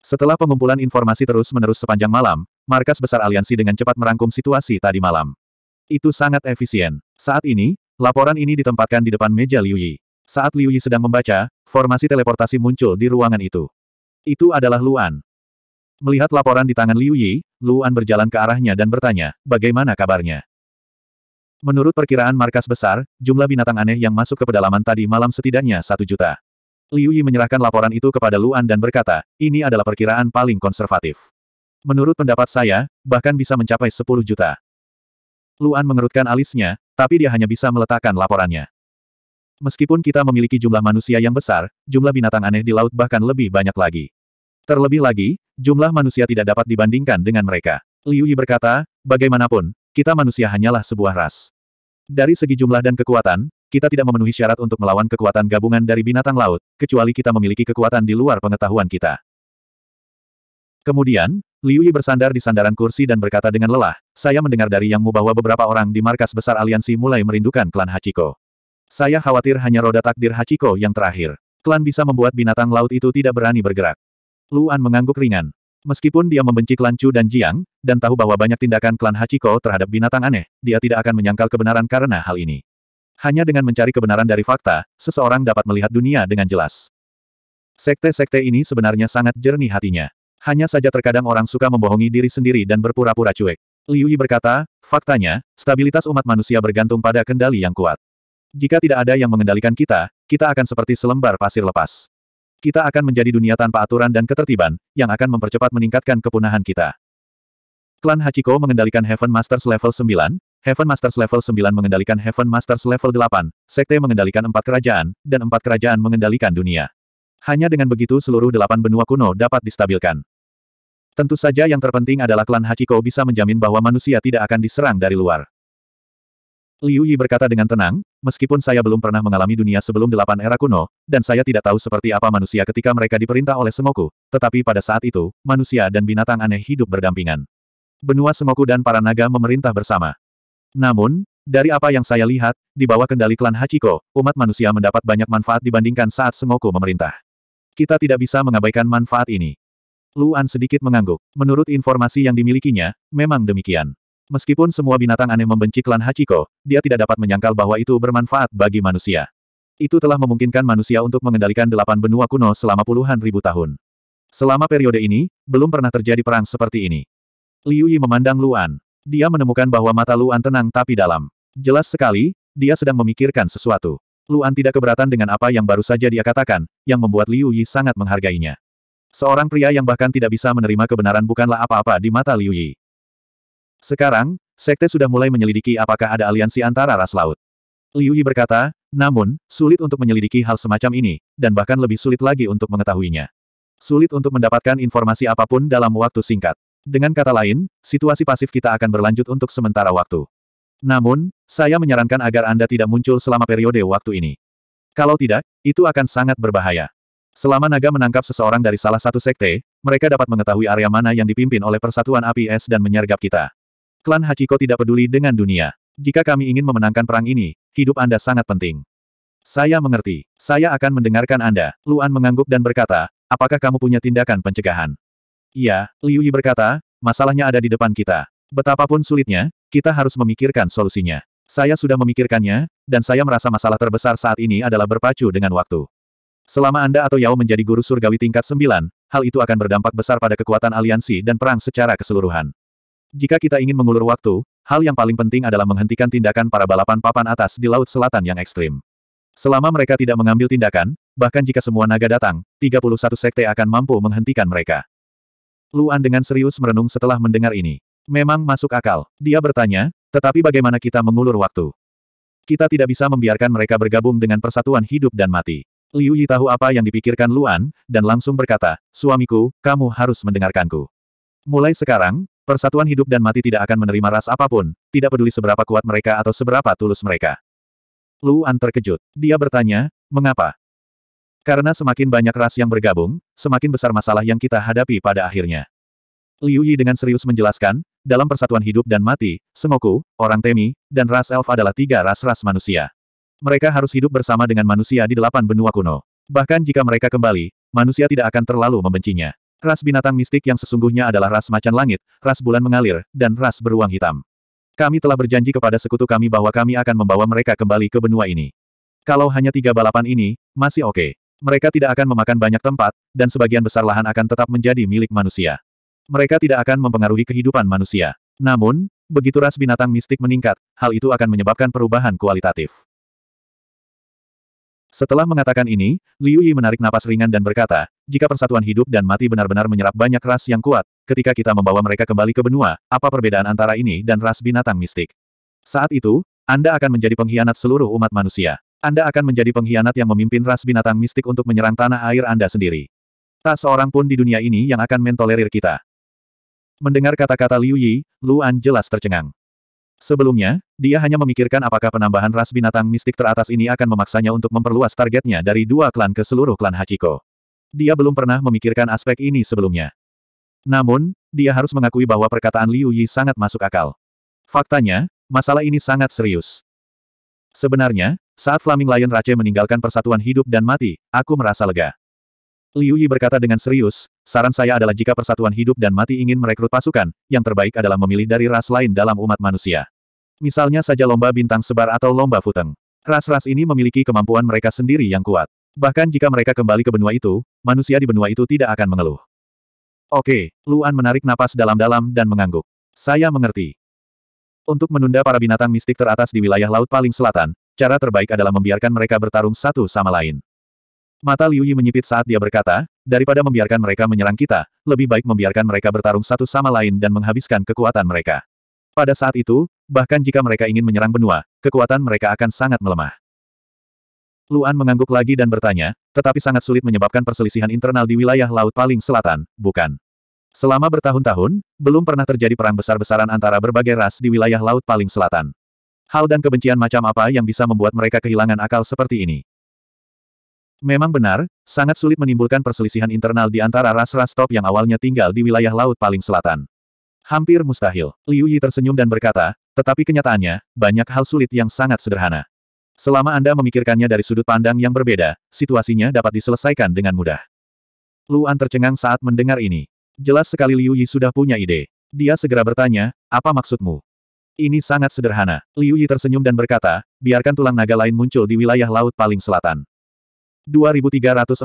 Setelah pengumpulan informasi terus-menerus sepanjang malam, markas besar aliansi dengan cepat merangkum situasi tadi malam. Itu sangat efisien. Saat ini, laporan ini ditempatkan di depan meja Liu Yi. Saat Liu Yi sedang membaca, formasi teleportasi muncul di ruangan itu. Itu adalah Luan. Melihat laporan di tangan Liu Yi, Luan berjalan ke arahnya dan bertanya, bagaimana kabarnya? Menurut perkiraan markas besar, jumlah binatang aneh yang masuk ke pedalaman tadi malam setidaknya satu juta. Liu Yi menyerahkan laporan itu kepada Luan dan berkata, ini adalah perkiraan paling konservatif. Menurut pendapat saya, bahkan bisa mencapai 10 juta. Luan mengerutkan alisnya, tapi dia hanya bisa meletakkan laporannya. Meskipun kita memiliki jumlah manusia yang besar, jumlah binatang aneh di laut bahkan lebih banyak lagi. Terlebih lagi, jumlah manusia tidak dapat dibandingkan dengan mereka. Liu Yi berkata, bagaimanapun, kita manusia hanyalah sebuah ras. Dari segi jumlah dan kekuatan, kita tidak memenuhi syarat untuk melawan kekuatan gabungan dari binatang laut, kecuali kita memiliki kekuatan di luar pengetahuan kita. Kemudian, Liu Yi bersandar di sandaran kursi dan berkata dengan lelah, saya mendengar dari yangmu bahwa beberapa orang di markas besar aliansi mulai merindukan klan Hachiko. Saya khawatir hanya roda takdir Hachiko yang terakhir. Klan bisa membuat binatang laut itu tidak berani bergerak. Luan mengangguk ringan. Meskipun dia membenci klan Chu dan Jiang, dan tahu bahwa banyak tindakan klan Hachiko terhadap binatang aneh, dia tidak akan menyangkal kebenaran karena hal ini. Hanya dengan mencari kebenaran dari fakta, seseorang dapat melihat dunia dengan jelas. Sekte-sekte ini sebenarnya sangat jernih hatinya. Hanya saja terkadang orang suka membohongi diri sendiri dan berpura-pura cuek. Liu Yi berkata, faktanya, stabilitas umat manusia bergantung pada kendali yang kuat. Jika tidak ada yang mengendalikan kita, kita akan seperti selembar pasir lepas. Kita akan menjadi dunia tanpa aturan dan ketertiban, yang akan mempercepat meningkatkan kepunahan kita. Klan Hachiko mengendalikan Heaven Masters level 9, Heaven Masters level 9 mengendalikan Heaven Masters level 8, Sekte mengendalikan empat kerajaan, dan empat kerajaan mengendalikan dunia. Hanya dengan begitu seluruh delapan benua kuno dapat distabilkan. Tentu saja yang terpenting adalah klan Hachiko bisa menjamin bahwa manusia tidak akan diserang dari luar. Liu Yi berkata dengan tenang, meskipun saya belum pernah mengalami dunia sebelum delapan era kuno, dan saya tidak tahu seperti apa manusia ketika mereka diperintah oleh semoku. tetapi pada saat itu, manusia dan binatang aneh hidup berdampingan. Benua semoku dan para naga memerintah bersama. Namun, dari apa yang saya lihat, di bawah kendali klan Hachiko, umat manusia mendapat banyak manfaat dibandingkan saat Sengoku memerintah. Kita tidak bisa mengabaikan manfaat ini. Luan sedikit mengangguk. Menurut informasi yang dimilikinya, memang demikian. Meskipun semua binatang aneh membenci klan Hachiko, dia tidak dapat menyangkal bahwa itu bermanfaat bagi manusia. Itu telah memungkinkan manusia untuk mengendalikan delapan benua kuno selama puluhan ribu tahun. Selama periode ini, belum pernah terjadi perang seperti ini. Liu Yi memandang Luan. Dia menemukan bahwa mata Luan tenang tapi dalam. Jelas sekali, dia sedang memikirkan sesuatu. Luan tidak keberatan dengan apa yang baru saja dia katakan, yang membuat Liu Yi sangat menghargainya. Seorang pria yang bahkan tidak bisa menerima kebenaran bukanlah apa-apa di mata Liu Yi. Sekarang, sekte sudah mulai menyelidiki apakah ada aliansi antara ras laut. Liu Yi berkata, namun, sulit untuk menyelidiki hal semacam ini, dan bahkan lebih sulit lagi untuk mengetahuinya. Sulit untuk mendapatkan informasi apapun dalam waktu singkat. Dengan kata lain, situasi pasif kita akan berlanjut untuk sementara waktu. Namun, saya menyarankan agar Anda tidak muncul selama periode waktu ini. Kalau tidak, itu akan sangat berbahaya. Selama naga menangkap seseorang dari salah satu sekte, mereka dapat mengetahui area mana yang dipimpin oleh Persatuan APS dan menyergap kita. Klan Hachiko tidak peduli dengan dunia. Jika kami ingin memenangkan perang ini, hidup Anda sangat penting. Saya mengerti. Saya akan mendengarkan Anda. Luan mengangguk dan berkata, apakah kamu punya tindakan pencegahan? Iya, Liu Yi berkata, masalahnya ada di depan kita. Betapapun sulitnya, kita harus memikirkan solusinya. Saya sudah memikirkannya, dan saya merasa masalah terbesar saat ini adalah berpacu dengan waktu. Selama Anda atau Yao menjadi guru surgawi tingkat 9, hal itu akan berdampak besar pada kekuatan aliansi dan perang secara keseluruhan. Jika kita ingin mengulur waktu, hal yang paling penting adalah menghentikan tindakan para balapan papan atas di Laut Selatan yang ekstrim. Selama mereka tidak mengambil tindakan, bahkan jika semua naga datang, 31 sekte akan mampu menghentikan mereka. Luan dengan serius merenung setelah mendengar ini. Memang masuk akal. Dia bertanya, tetapi bagaimana kita mengulur waktu? Kita tidak bisa membiarkan mereka bergabung dengan persatuan hidup dan mati. Liu Yi tahu apa yang dipikirkan Luan, dan langsung berkata, Suamiku, kamu harus mendengarkanku. Mulai sekarang, persatuan hidup dan mati tidak akan menerima ras apapun, tidak peduli seberapa kuat mereka atau seberapa tulus mereka. Luan terkejut. Dia bertanya, mengapa? Karena semakin banyak ras yang bergabung, semakin besar masalah yang kita hadapi pada akhirnya. Liu Yi dengan serius menjelaskan, dalam persatuan hidup dan mati, Semoku, orang Temi, dan ras elf adalah tiga ras-ras manusia. Mereka harus hidup bersama dengan manusia di delapan benua kuno. Bahkan jika mereka kembali, manusia tidak akan terlalu membencinya. Ras binatang mistik yang sesungguhnya adalah ras macan langit, ras bulan mengalir, dan ras beruang hitam. Kami telah berjanji kepada sekutu kami bahwa kami akan membawa mereka kembali ke benua ini. Kalau hanya tiga balapan ini, masih oke. Okay. Mereka tidak akan memakan banyak tempat, dan sebagian besar lahan akan tetap menjadi milik manusia. Mereka tidak akan mempengaruhi kehidupan manusia. Namun, begitu ras binatang mistik meningkat, hal itu akan menyebabkan perubahan kualitatif. Setelah mengatakan ini, Liu Yi menarik napas ringan dan berkata, jika persatuan hidup dan mati benar-benar menyerap banyak ras yang kuat, ketika kita membawa mereka kembali ke benua, apa perbedaan antara ini dan ras binatang mistik? Saat itu, Anda akan menjadi pengkhianat seluruh umat manusia. Anda akan menjadi pengkhianat yang memimpin ras binatang mistik untuk menyerang tanah air Anda sendiri. Tak seorang pun di dunia ini yang akan mentolerir kita. Mendengar kata-kata Liu Yi, Luan jelas tercengang. Sebelumnya, dia hanya memikirkan apakah penambahan ras binatang mistik teratas ini akan memaksanya untuk memperluas targetnya dari dua klan ke seluruh klan Hachiko. Dia belum pernah memikirkan aspek ini sebelumnya. Namun, dia harus mengakui bahwa perkataan Liu Yi sangat masuk akal. Faktanya, masalah ini sangat serius. Sebenarnya, saat Flaming Lion Rache meninggalkan persatuan hidup dan mati, aku merasa lega. Liu Yi berkata dengan serius, saran saya adalah jika persatuan hidup dan mati ingin merekrut pasukan, yang terbaik adalah memilih dari ras lain dalam umat manusia. Misalnya saja lomba bintang sebar atau lomba futeng. Ras-ras ini memiliki kemampuan mereka sendiri yang kuat. Bahkan jika mereka kembali ke benua itu, manusia di benua itu tidak akan mengeluh. Oke, Luan menarik napas dalam-dalam dan mengangguk. Saya mengerti. Untuk menunda para binatang mistik teratas di wilayah laut paling selatan, Cara terbaik adalah membiarkan mereka bertarung satu sama lain. Mata Liu Yi menyipit saat dia berkata, daripada membiarkan mereka menyerang kita, lebih baik membiarkan mereka bertarung satu sama lain dan menghabiskan kekuatan mereka. Pada saat itu, bahkan jika mereka ingin menyerang benua, kekuatan mereka akan sangat melemah. Luan mengangguk lagi dan bertanya, tetapi sangat sulit menyebabkan perselisihan internal di wilayah laut paling selatan, bukan? Selama bertahun-tahun, belum pernah terjadi perang besar-besaran antara berbagai ras di wilayah laut paling selatan. Hal dan kebencian macam apa yang bisa membuat mereka kehilangan akal seperti ini? Memang benar, sangat sulit menimbulkan perselisihan internal di antara ras-ras top yang awalnya tinggal di wilayah laut paling selatan. Hampir mustahil, Liu Yi tersenyum dan berkata, tetapi kenyataannya, banyak hal sulit yang sangat sederhana. Selama Anda memikirkannya dari sudut pandang yang berbeda, situasinya dapat diselesaikan dengan mudah. Luan tercengang saat mendengar ini. Jelas sekali Liu Yi sudah punya ide. Dia segera bertanya, apa maksudmu? Ini sangat sederhana. Liu Yi tersenyum dan berkata, biarkan tulang naga lain muncul di wilayah laut paling selatan. 2345.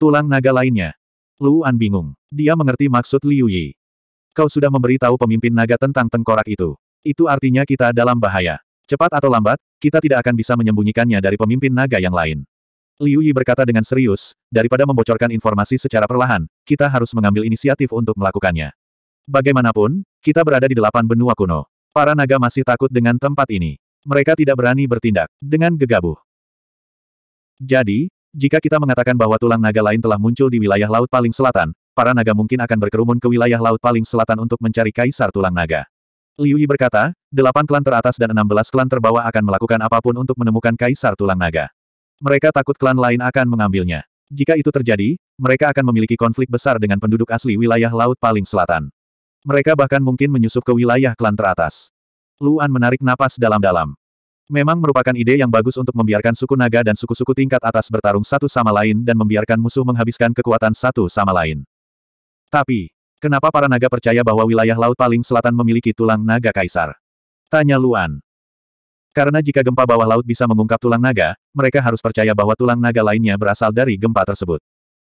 Tulang naga lainnya. Luan bingung. Dia mengerti maksud Liu Yi. Kau sudah memberitahu pemimpin naga tentang tengkorak itu. Itu artinya kita dalam bahaya. Cepat atau lambat, kita tidak akan bisa menyembunyikannya dari pemimpin naga yang lain. Liu Yi berkata dengan serius, daripada membocorkan informasi secara perlahan, kita harus mengambil inisiatif untuk melakukannya. Bagaimanapun, kita berada di delapan benua kuno. Para naga masih takut dengan tempat ini. Mereka tidak berani bertindak dengan gegabah. Jadi, jika kita mengatakan bahwa tulang naga lain telah muncul di wilayah laut paling selatan, para naga mungkin akan berkerumun ke wilayah laut paling selatan untuk mencari kaisar tulang naga. Liu Yi berkata, delapan klan teratas dan enam belas klan terbawah akan melakukan apapun untuk menemukan kaisar tulang naga. Mereka takut klan lain akan mengambilnya. Jika itu terjadi, mereka akan memiliki konflik besar dengan penduduk asli wilayah laut paling selatan. Mereka bahkan mungkin menyusup ke wilayah klan teratas. Luan menarik napas dalam-dalam. Memang merupakan ide yang bagus untuk membiarkan suku naga dan suku-suku tingkat atas bertarung satu sama lain dan membiarkan musuh menghabiskan kekuatan satu sama lain. Tapi, kenapa para naga percaya bahwa wilayah laut paling selatan memiliki tulang naga kaisar? Tanya Luan. Karena jika gempa bawah laut bisa mengungkap tulang naga, mereka harus percaya bahwa tulang naga lainnya berasal dari gempa tersebut.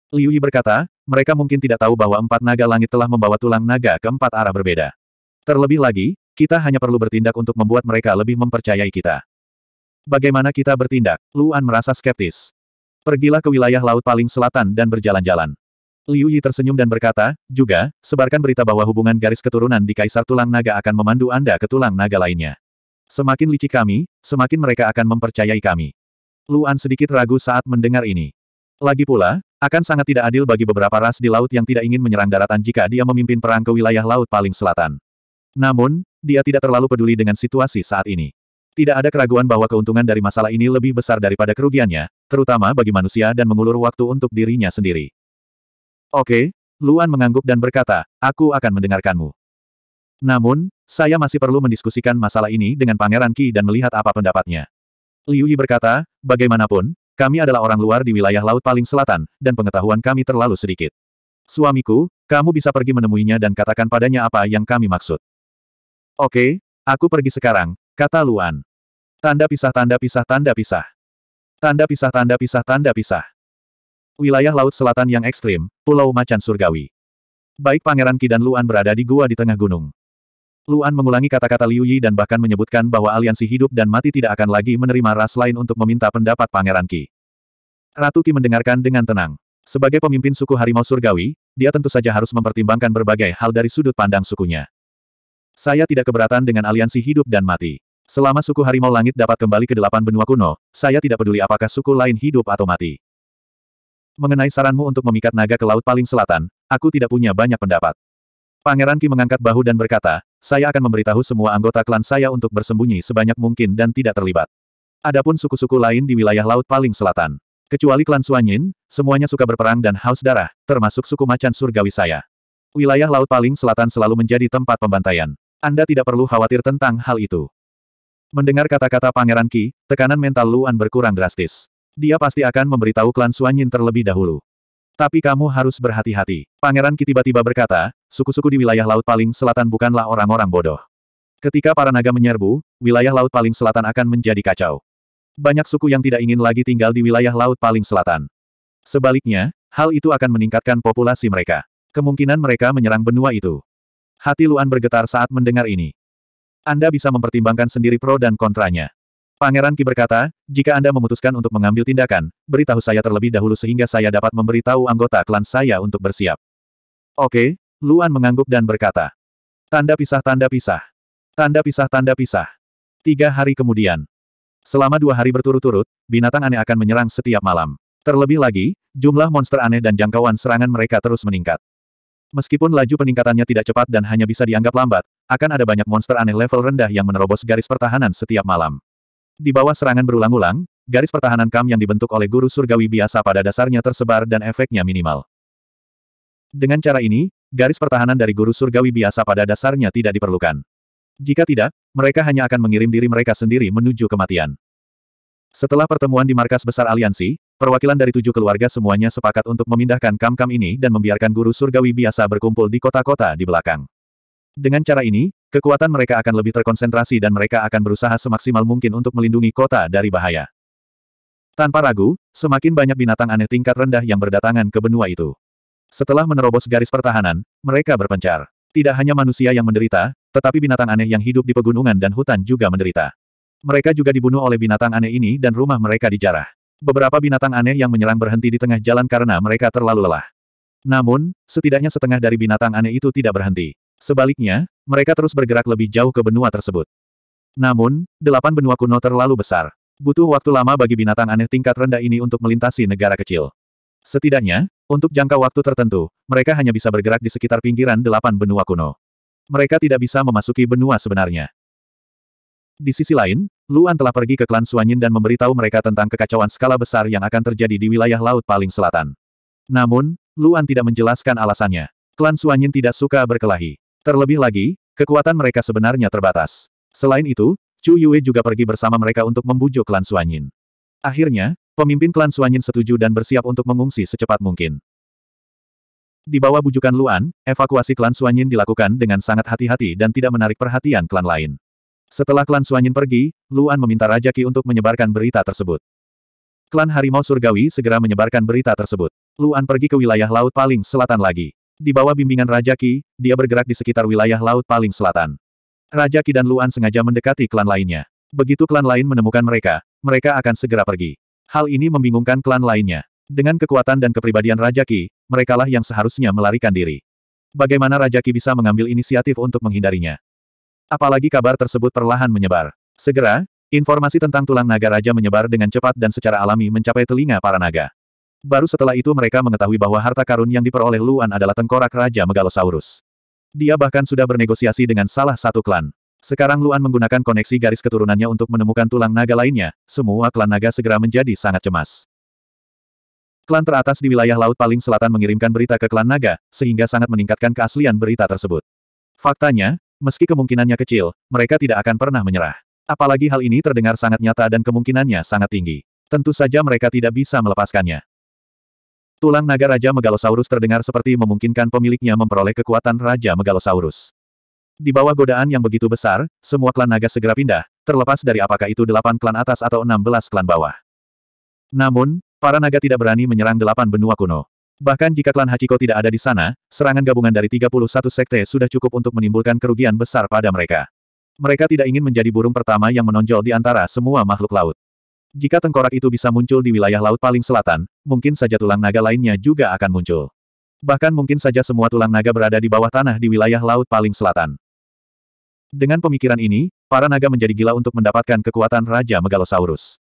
Liu Yi berkata, mereka mungkin tidak tahu bahwa empat naga langit telah membawa tulang naga ke empat arah berbeda. Terlebih lagi, kita hanya perlu bertindak untuk membuat mereka lebih mempercayai kita. Bagaimana kita bertindak? Luan merasa skeptis. Pergilah ke wilayah laut paling selatan dan berjalan-jalan. Liu Yi tersenyum dan berkata, juga, sebarkan berita bahwa hubungan garis keturunan di Kaisar Tulang Naga akan memandu Anda ke tulang naga lainnya. Semakin licik kami, semakin mereka akan mempercayai kami. Luan sedikit ragu saat mendengar ini. Lagi pula, akan sangat tidak adil bagi beberapa ras di laut yang tidak ingin menyerang daratan jika dia memimpin perang ke wilayah laut paling selatan. Namun, dia tidak terlalu peduli dengan situasi saat ini. Tidak ada keraguan bahwa keuntungan dari masalah ini lebih besar daripada kerugiannya, terutama bagi manusia dan mengulur waktu untuk dirinya sendiri. Oke, Luan mengangguk dan berkata, aku akan mendengarkanmu. Namun, saya masih perlu mendiskusikan masalah ini dengan Pangeran Qi dan melihat apa pendapatnya. Liu Yi berkata, bagaimanapun, kami adalah orang luar di wilayah laut paling selatan, dan pengetahuan kami terlalu sedikit. Suamiku, kamu bisa pergi menemuinya dan katakan padanya apa yang kami maksud. Oke, aku pergi sekarang, kata Luan. Tanda pisah tanda pisah tanda pisah. Tanda pisah tanda pisah tanda pisah. Wilayah laut selatan yang ekstrim, Pulau Macan Surgawi. Baik Pangeran Ki dan Luan berada di gua di tengah gunung. Luan mengulangi kata-kata Liu Yi dan bahkan menyebutkan bahwa aliansi hidup dan mati tidak akan lagi menerima ras lain untuk meminta pendapat Pangeran Qi. Ratu Qi mendengarkan dengan tenang. Sebagai pemimpin suku Harimau Surgawi, dia tentu saja harus mempertimbangkan berbagai hal dari sudut pandang sukunya. Saya tidak keberatan dengan aliansi hidup dan mati. Selama suku Harimau Langit dapat kembali ke delapan benua kuno, saya tidak peduli apakah suku lain hidup atau mati. Mengenai saranmu untuk memikat naga ke laut paling selatan, aku tidak punya banyak pendapat. Pangeran Ki mengangkat bahu dan berkata, saya akan memberitahu semua anggota klan saya untuk bersembunyi sebanyak mungkin dan tidak terlibat. Adapun suku-suku lain di wilayah laut paling selatan. Kecuali klan Suanyin, semuanya suka berperang dan haus darah, termasuk suku macan surgawi saya. Wilayah laut paling selatan selalu menjadi tempat pembantaian. Anda tidak perlu khawatir tentang hal itu. Mendengar kata-kata Pangeran Ki, tekanan mental Luan berkurang drastis. Dia pasti akan memberitahu klan Suanyin terlebih dahulu. Tapi kamu harus berhati-hati. Pangeran Ki tiba-tiba berkata, Suku-suku di wilayah laut paling selatan bukanlah orang-orang bodoh. Ketika para naga menyerbu, wilayah laut paling selatan akan menjadi kacau. Banyak suku yang tidak ingin lagi tinggal di wilayah laut paling selatan. Sebaliknya, hal itu akan meningkatkan populasi mereka. Kemungkinan mereka menyerang benua itu. Hati Luan bergetar saat mendengar ini. Anda bisa mempertimbangkan sendiri pro dan kontranya. Pangeran Ki berkata, jika Anda memutuskan untuk mengambil tindakan, beritahu saya terlebih dahulu sehingga saya dapat memberitahu anggota klan saya untuk bersiap. Oke, Luan mengangguk dan berkata. Tanda pisah tanda pisah. Tanda pisah tanda pisah. Tiga hari kemudian. Selama dua hari berturut-turut, binatang aneh akan menyerang setiap malam. Terlebih lagi, jumlah monster aneh dan jangkauan serangan mereka terus meningkat. Meskipun laju peningkatannya tidak cepat dan hanya bisa dianggap lambat, akan ada banyak monster aneh level rendah yang menerobos garis pertahanan setiap malam. Di bawah serangan berulang-ulang, garis pertahanan kam yang dibentuk oleh guru surgawi biasa pada dasarnya tersebar dan efeknya minimal. Dengan cara ini, garis pertahanan dari guru surgawi biasa pada dasarnya tidak diperlukan. Jika tidak, mereka hanya akan mengirim diri mereka sendiri menuju kematian. Setelah pertemuan di markas besar aliansi, perwakilan dari tujuh keluarga semuanya sepakat untuk memindahkan kam-kam ini dan membiarkan guru surgawi biasa berkumpul di kota-kota di belakang. Dengan cara ini, kekuatan mereka akan lebih terkonsentrasi dan mereka akan berusaha semaksimal mungkin untuk melindungi kota dari bahaya. Tanpa ragu, semakin banyak binatang aneh tingkat rendah yang berdatangan ke benua itu. Setelah menerobos garis pertahanan, mereka berpencar. Tidak hanya manusia yang menderita, tetapi binatang aneh yang hidup di pegunungan dan hutan juga menderita. Mereka juga dibunuh oleh binatang aneh ini dan rumah mereka dijarah. Beberapa binatang aneh yang menyerang berhenti di tengah jalan karena mereka terlalu lelah. Namun, setidaknya setengah dari binatang aneh itu tidak berhenti. Sebaliknya, mereka terus bergerak lebih jauh ke benua tersebut. Namun, delapan benua kuno terlalu besar. Butuh waktu lama bagi binatang aneh tingkat rendah ini untuk melintasi negara kecil. Setidaknya, untuk jangka waktu tertentu, mereka hanya bisa bergerak di sekitar pinggiran delapan benua kuno. Mereka tidak bisa memasuki benua sebenarnya. Di sisi lain, Luan telah pergi ke klan Suanyin dan memberitahu mereka tentang kekacauan skala besar yang akan terjadi di wilayah laut paling selatan. Namun, Luan tidak menjelaskan alasannya. Klan Suanyin tidak suka berkelahi. Terlebih lagi, kekuatan mereka sebenarnya terbatas. Selain itu, Chu Yue juga pergi bersama mereka untuk membujuk klan Suanyin. Akhirnya, Pemimpin klan Suanyin setuju dan bersiap untuk mengungsi secepat mungkin. Di bawah bujukan Luan, evakuasi klan Suanyin dilakukan dengan sangat hati-hati dan tidak menarik perhatian klan lain. Setelah klan Suanyin pergi, Luan meminta Raja Ki untuk menyebarkan berita tersebut. Klan Harimau Surgawi segera menyebarkan berita tersebut. Luan pergi ke wilayah laut paling selatan lagi. Di bawah bimbingan Raja Ki, dia bergerak di sekitar wilayah laut paling selatan. Raja Ki dan Luan sengaja mendekati klan lainnya. Begitu klan lain menemukan mereka, mereka akan segera pergi. Hal ini membingungkan klan lainnya. Dengan kekuatan dan kepribadian Raja Ki, merekalah yang seharusnya melarikan diri. Bagaimana Raja Ki bisa mengambil inisiatif untuk menghindarinya? Apalagi kabar tersebut perlahan menyebar. Segera, informasi tentang tulang naga raja menyebar dengan cepat dan secara alami mencapai telinga para naga. Baru setelah itu mereka mengetahui bahwa harta karun yang diperoleh Luan adalah tengkorak Raja Megalosaurus. Dia bahkan sudah bernegosiasi dengan salah satu klan. Sekarang Luan menggunakan koneksi garis keturunannya untuk menemukan tulang naga lainnya, semua klan naga segera menjadi sangat cemas. Klan teratas di wilayah laut paling selatan mengirimkan berita ke klan naga, sehingga sangat meningkatkan keaslian berita tersebut. Faktanya, meski kemungkinannya kecil, mereka tidak akan pernah menyerah. Apalagi hal ini terdengar sangat nyata dan kemungkinannya sangat tinggi. Tentu saja mereka tidak bisa melepaskannya. Tulang naga Raja Megalosaurus terdengar seperti memungkinkan pemiliknya memperoleh kekuatan Raja Megalosaurus. Di bawah godaan yang begitu besar, semua klan naga segera pindah, terlepas dari apakah itu delapan klan atas atau enam belas klan bawah. Namun, para naga tidak berani menyerang delapan benua kuno. Bahkan jika klan Hachiko tidak ada di sana, serangan gabungan dari 31 sekte sudah cukup untuk menimbulkan kerugian besar pada mereka. Mereka tidak ingin menjadi burung pertama yang menonjol di antara semua makhluk laut. Jika tengkorak itu bisa muncul di wilayah laut paling selatan, mungkin saja tulang naga lainnya juga akan muncul. Bahkan mungkin saja semua tulang naga berada di bawah tanah di wilayah laut paling selatan. Dengan pemikiran ini, para naga menjadi gila untuk mendapatkan kekuatan Raja Megalosaurus.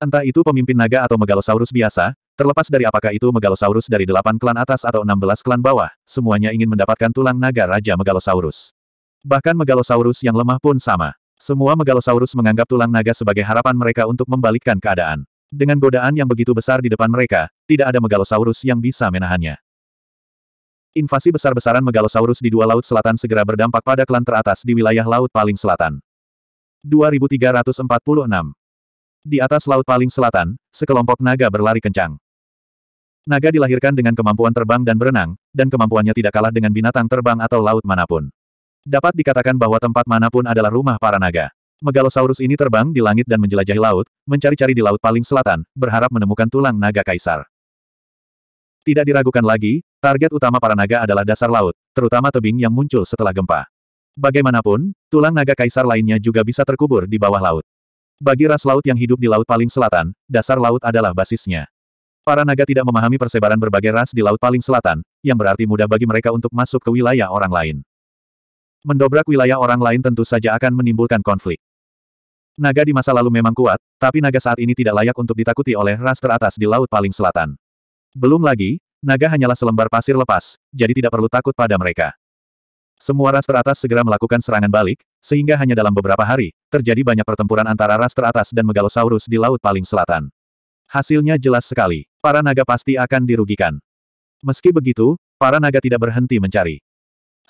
Entah itu pemimpin naga atau Megalosaurus biasa, terlepas dari apakah itu Megalosaurus dari delapan klan atas atau enam belas klan bawah, semuanya ingin mendapatkan tulang naga Raja Megalosaurus. Bahkan Megalosaurus yang lemah pun sama. Semua Megalosaurus menganggap tulang naga sebagai harapan mereka untuk membalikkan keadaan. Dengan godaan yang begitu besar di depan mereka, tidak ada Megalosaurus yang bisa menahannya. Invasi besar-besaran Megalosaurus di dua laut selatan segera berdampak pada klan teratas di wilayah laut paling selatan. 2346 Di atas laut paling selatan, sekelompok naga berlari kencang. Naga dilahirkan dengan kemampuan terbang dan berenang, dan kemampuannya tidak kalah dengan binatang terbang atau laut manapun. Dapat dikatakan bahwa tempat manapun adalah rumah para naga. Megalosaurus ini terbang di langit dan menjelajahi laut, mencari-cari di laut paling selatan, berharap menemukan tulang naga kaisar. Tidak diragukan lagi, target utama para naga adalah dasar laut, terutama tebing yang muncul setelah gempa. Bagaimanapun, tulang naga kaisar lainnya juga bisa terkubur di bawah laut. Bagi ras laut yang hidup di laut paling selatan, dasar laut adalah basisnya. Para naga tidak memahami persebaran berbagai ras di laut paling selatan, yang berarti mudah bagi mereka untuk masuk ke wilayah orang lain. Mendobrak wilayah orang lain tentu saja akan menimbulkan konflik. Naga di masa lalu memang kuat, tapi naga saat ini tidak layak untuk ditakuti oleh ras teratas di laut paling selatan. Belum lagi, naga hanyalah selembar pasir lepas, jadi tidak perlu takut pada mereka. Semua ras teratas segera melakukan serangan balik, sehingga hanya dalam beberapa hari, terjadi banyak pertempuran antara ras teratas dan megalosaurus di Laut Paling Selatan. Hasilnya jelas sekali, para naga pasti akan dirugikan. Meski begitu, para naga tidak berhenti mencari.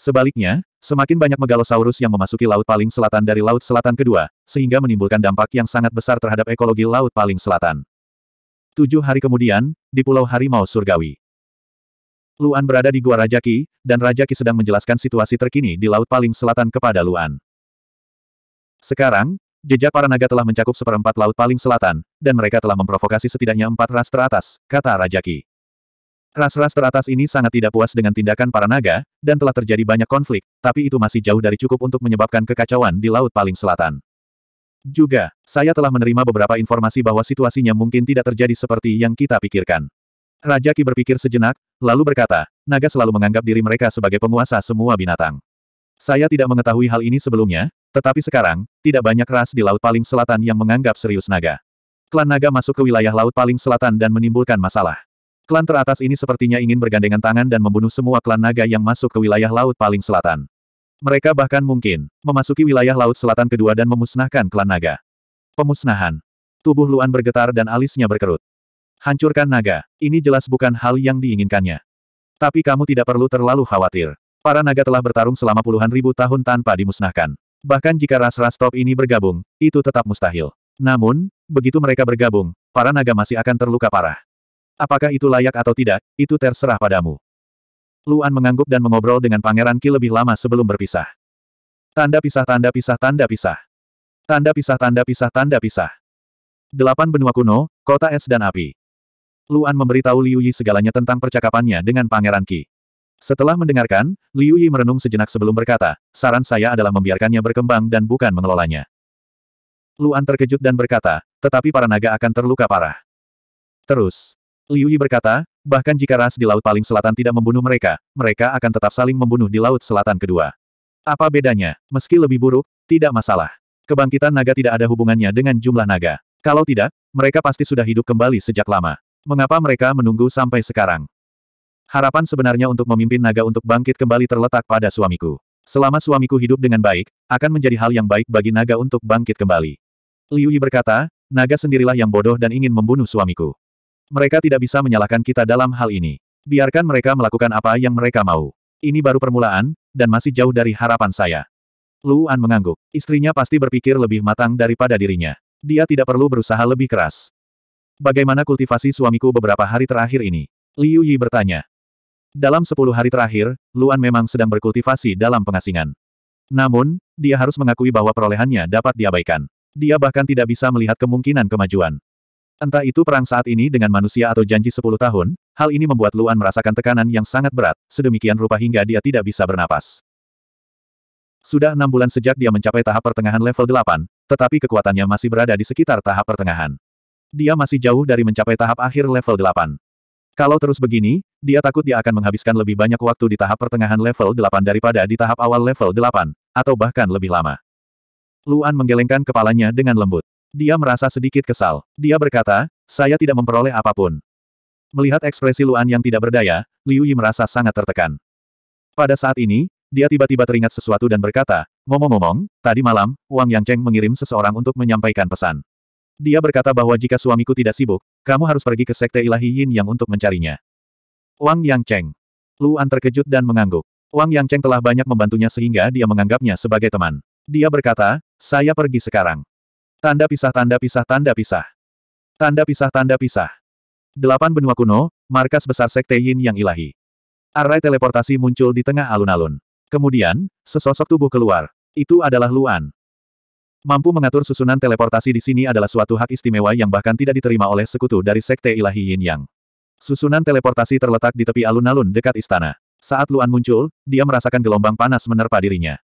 Sebaliknya, semakin banyak megalosaurus yang memasuki Laut Paling Selatan dari Laut Selatan kedua, sehingga menimbulkan dampak yang sangat besar terhadap ekologi Laut Paling Selatan. Tujuh hari kemudian, di Pulau Harimau Surgawi. Luan berada di Gua Rajaki, dan Rajaki sedang menjelaskan situasi terkini di Laut Paling Selatan kepada Luan. Sekarang, jejak para naga telah mencakup seperempat Laut Paling Selatan, dan mereka telah memprovokasi setidaknya empat ras teratas, kata Rajaki. Ras-ras teratas ini sangat tidak puas dengan tindakan para naga, dan telah terjadi banyak konflik, tapi itu masih jauh dari cukup untuk menyebabkan kekacauan di Laut Paling Selatan. Juga, saya telah menerima beberapa informasi bahwa situasinya mungkin tidak terjadi seperti yang kita pikirkan. Raja Ki berpikir sejenak, lalu berkata, naga selalu menganggap diri mereka sebagai penguasa semua binatang. Saya tidak mengetahui hal ini sebelumnya, tetapi sekarang, tidak banyak ras di Laut Paling Selatan yang menganggap serius naga. Klan naga masuk ke wilayah Laut Paling Selatan dan menimbulkan masalah. Klan teratas ini sepertinya ingin bergandengan tangan dan membunuh semua klan naga yang masuk ke wilayah Laut Paling Selatan. Mereka bahkan mungkin memasuki wilayah laut selatan kedua dan memusnahkan klan naga. Pemusnahan. Tubuh Luan bergetar dan alisnya berkerut. Hancurkan naga, ini jelas bukan hal yang diinginkannya. Tapi kamu tidak perlu terlalu khawatir. Para naga telah bertarung selama puluhan ribu tahun tanpa dimusnahkan. Bahkan jika ras-ras top ini bergabung, itu tetap mustahil. Namun, begitu mereka bergabung, para naga masih akan terluka parah. Apakah itu layak atau tidak, itu terserah padamu. Luan mengangguk dan mengobrol dengan Pangeran Ki lebih lama sebelum berpisah. Tanda pisah tanda pisah tanda pisah. Tanda pisah tanda pisah tanda pisah. Delapan benua kuno, kota es dan api. Luan memberitahu Liu Yi segalanya tentang percakapannya dengan Pangeran Ki. Setelah mendengarkan, Liu Yi merenung sejenak sebelum berkata, saran saya adalah membiarkannya berkembang dan bukan mengelolanya. Luan terkejut dan berkata, tetapi para naga akan terluka parah. Terus, Liu Yi berkata, Bahkan jika ras di Laut Paling Selatan tidak membunuh mereka, mereka akan tetap saling membunuh di Laut Selatan kedua. Apa bedanya? Meski lebih buruk, tidak masalah. Kebangkitan naga tidak ada hubungannya dengan jumlah naga. Kalau tidak, mereka pasti sudah hidup kembali sejak lama. Mengapa mereka menunggu sampai sekarang? Harapan sebenarnya untuk memimpin naga untuk bangkit kembali terletak pada suamiku. Selama suamiku hidup dengan baik, akan menjadi hal yang baik bagi naga untuk bangkit kembali. Liu Yi berkata, naga sendirilah yang bodoh dan ingin membunuh suamiku. Mereka tidak bisa menyalahkan kita dalam hal ini. Biarkan mereka melakukan apa yang mereka mau. Ini baru permulaan, dan masih jauh dari harapan saya. Luan mengangguk. Istrinya pasti berpikir lebih matang daripada dirinya. Dia tidak perlu berusaha lebih keras. Bagaimana kultivasi suamiku beberapa hari terakhir ini? Liu Yi bertanya. Dalam sepuluh hari terakhir, Luan memang sedang berkultivasi dalam pengasingan. Namun, dia harus mengakui bahwa perolehannya dapat diabaikan. Dia bahkan tidak bisa melihat kemungkinan kemajuan. Entah itu perang saat ini dengan manusia atau janji sepuluh tahun, hal ini membuat Luan merasakan tekanan yang sangat berat, sedemikian rupa hingga dia tidak bisa bernapas. Sudah enam bulan sejak dia mencapai tahap pertengahan level delapan, tetapi kekuatannya masih berada di sekitar tahap pertengahan. Dia masih jauh dari mencapai tahap akhir level delapan. Kalau terus begini, dia takut dia akan menghabiskan lebih banyak waktu di tahap pertengahan level delapan daripada di tahap awal level delapan, atau bahkan lebih lama. Luan menggelengkan kepalanya dengan lembut. Dia merasa sedikit kesal. Dia berkata, saya tidak memperoleh apapun. Melihat ekspresi Luan yang tidak berdaya, Liu Yi merasa sangat tertekan. Pada saat ini, dia tiba-tiba teringat sesuatu dan berkata, ngomong-ngomong, tadi malam, Wang Yang Cheng mengirim seseorang untuk menyampaikan pesan. Dia berkata bahwa jika suamiku tidak sibuk, kamu harus pergi ke Sekte Ilahi Yin Yang untuk mencarinya. Wang Yang Cheng. Luan terkejut dan mengangguk. Wang Yang Cheng telah banyak membantunya sehingga dia menganggapnya sebagai teman. Dia berkata, saya pergi sekarang. Tanda pisah tanda pisah tanda pisah. Tanda pisah tanda pisah. Delapan benua kuno, markas besar sekte Yin yang ilahi. Array teleportasi muncul di tengah alun-alun. Kemudian, sesosok tubuh keluar. Itu adalah Luan. Mampu mengatur susunan teleportasi di sini adalah suatu hak istimewa yang bahkan tidak diterima oleh sekutu dari sekte ilahi Yin Yang. Susunan teleportasi terletak di tepi alun-alun dekat istana. Saat Luan muncul, dia merasakan gelombang panas menerpa dirinya.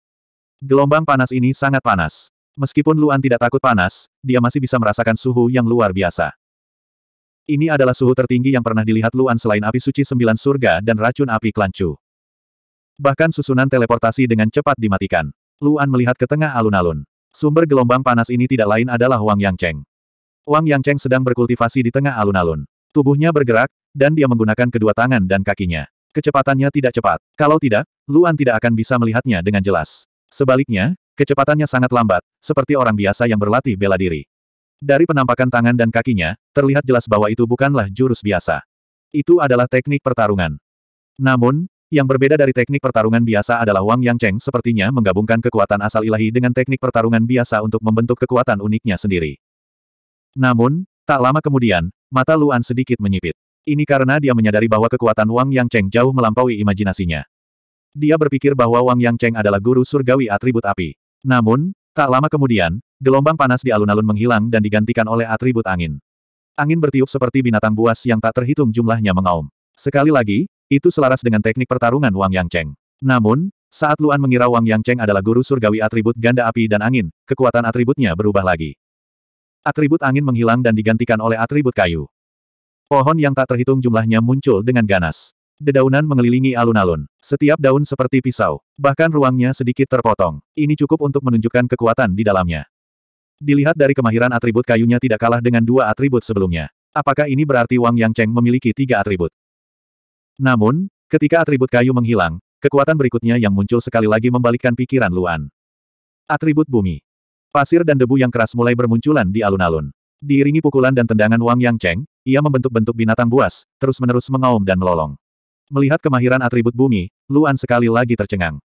Gelombang panas ini sangat panas. Meskipun Luan tidak takut panas, dia masih bisa merasakan suhu yang luar biasa. Ini adalah suhu tertinggi yang pernah dilihat Luan selain api suci sembilan surga dan racun api kelancu. Bahkan susunan teleportasi dengan cepat dimatikan. Luan melihat ke tengah alun-alun. Sumber gelombang panas ini tidak lain adalah Wang Yangcheng. Wang Yangcheng sedang berkultivasi di tengah alun-alun. Tubuhnya bergerak, dan dia menggunakan kedua tangan dan kakinya. Kecepatannya tidak cepat. Kalau tidak, Luan tidak akan bisa melihatnya dengan jelas. Sebaliknya, Kecepatannya sangat lambat, seperti orang biasa yang berlatih bela diri. Dari penampakan tangan dan kakinya, terlihat jelas bahwa itu bukanlah jurus biasa. Itu adalah teknik pertarungan. Namun, yang berbeda dari teknik pertarungan biasa adalah Wang Yang Cheng sepertinya menggabungkan kekuatan asal ilahi dengan teknik pertarungan biasa untuk membentuk kekuatan uniknya sendiri. Namun, tak lama kemudian, mata Luan sedikit menyipit. Ini karena dia menyadari bahwa kekuatan Wang Yang Cheng jauh melampaui imajinasinya. Dia berpikir bahwa Wang Yang Cheng adalah guru surgawi atribut api. Namun, tak lama kemudian, gelombang panas di alun-alun menghilang dan digantikan oleh atribut angin. Angin bertiup seperti binatang buas yang tak terhitung jumlahnya mengaum. Sekali lagi, itu selaras dengan teknik pertarungan Wang Yang Cheng. Namun, saat Luan mengira Wang Yang Cheng adalah guru surgawi atribut ganda api dan angin, kekuatan atributnya berubah lagi. Atribut angin menghilang dan digantikan oleh atribut kayu. Pohon yang tak terhitung jumlahnya muncul dengan ganas. Dedaunan mengelilingi alun-alun. Setiap daun seperti pisau. Bahkan ruangnya sedikit terpotong. Ini cukup untuk menunjukkan kekuatan di dalamnya. Dilihat dari kemahiran atribut kayunya tidak kalah dengan dua atribut sebelumnya. Apakah ini berarti Wang Yang Cheng memiliki tiga atribut? Namun, ketika atribut kayu menghilang, kekuatan berikutnya yang muncul sekali lagi membalikkan pikiran Luan. Atribut bumi. Pasir dan debu yang keras mulai bermunculan di alun-alun. Diiringi pukulan dan tendangan Wang Yang Cheng, ia membentuk bentuk binatang buas, terus-menerus mengaum dan melolong. Melihat kemahiran atribut bumi, Luan sekali lagi tercengang.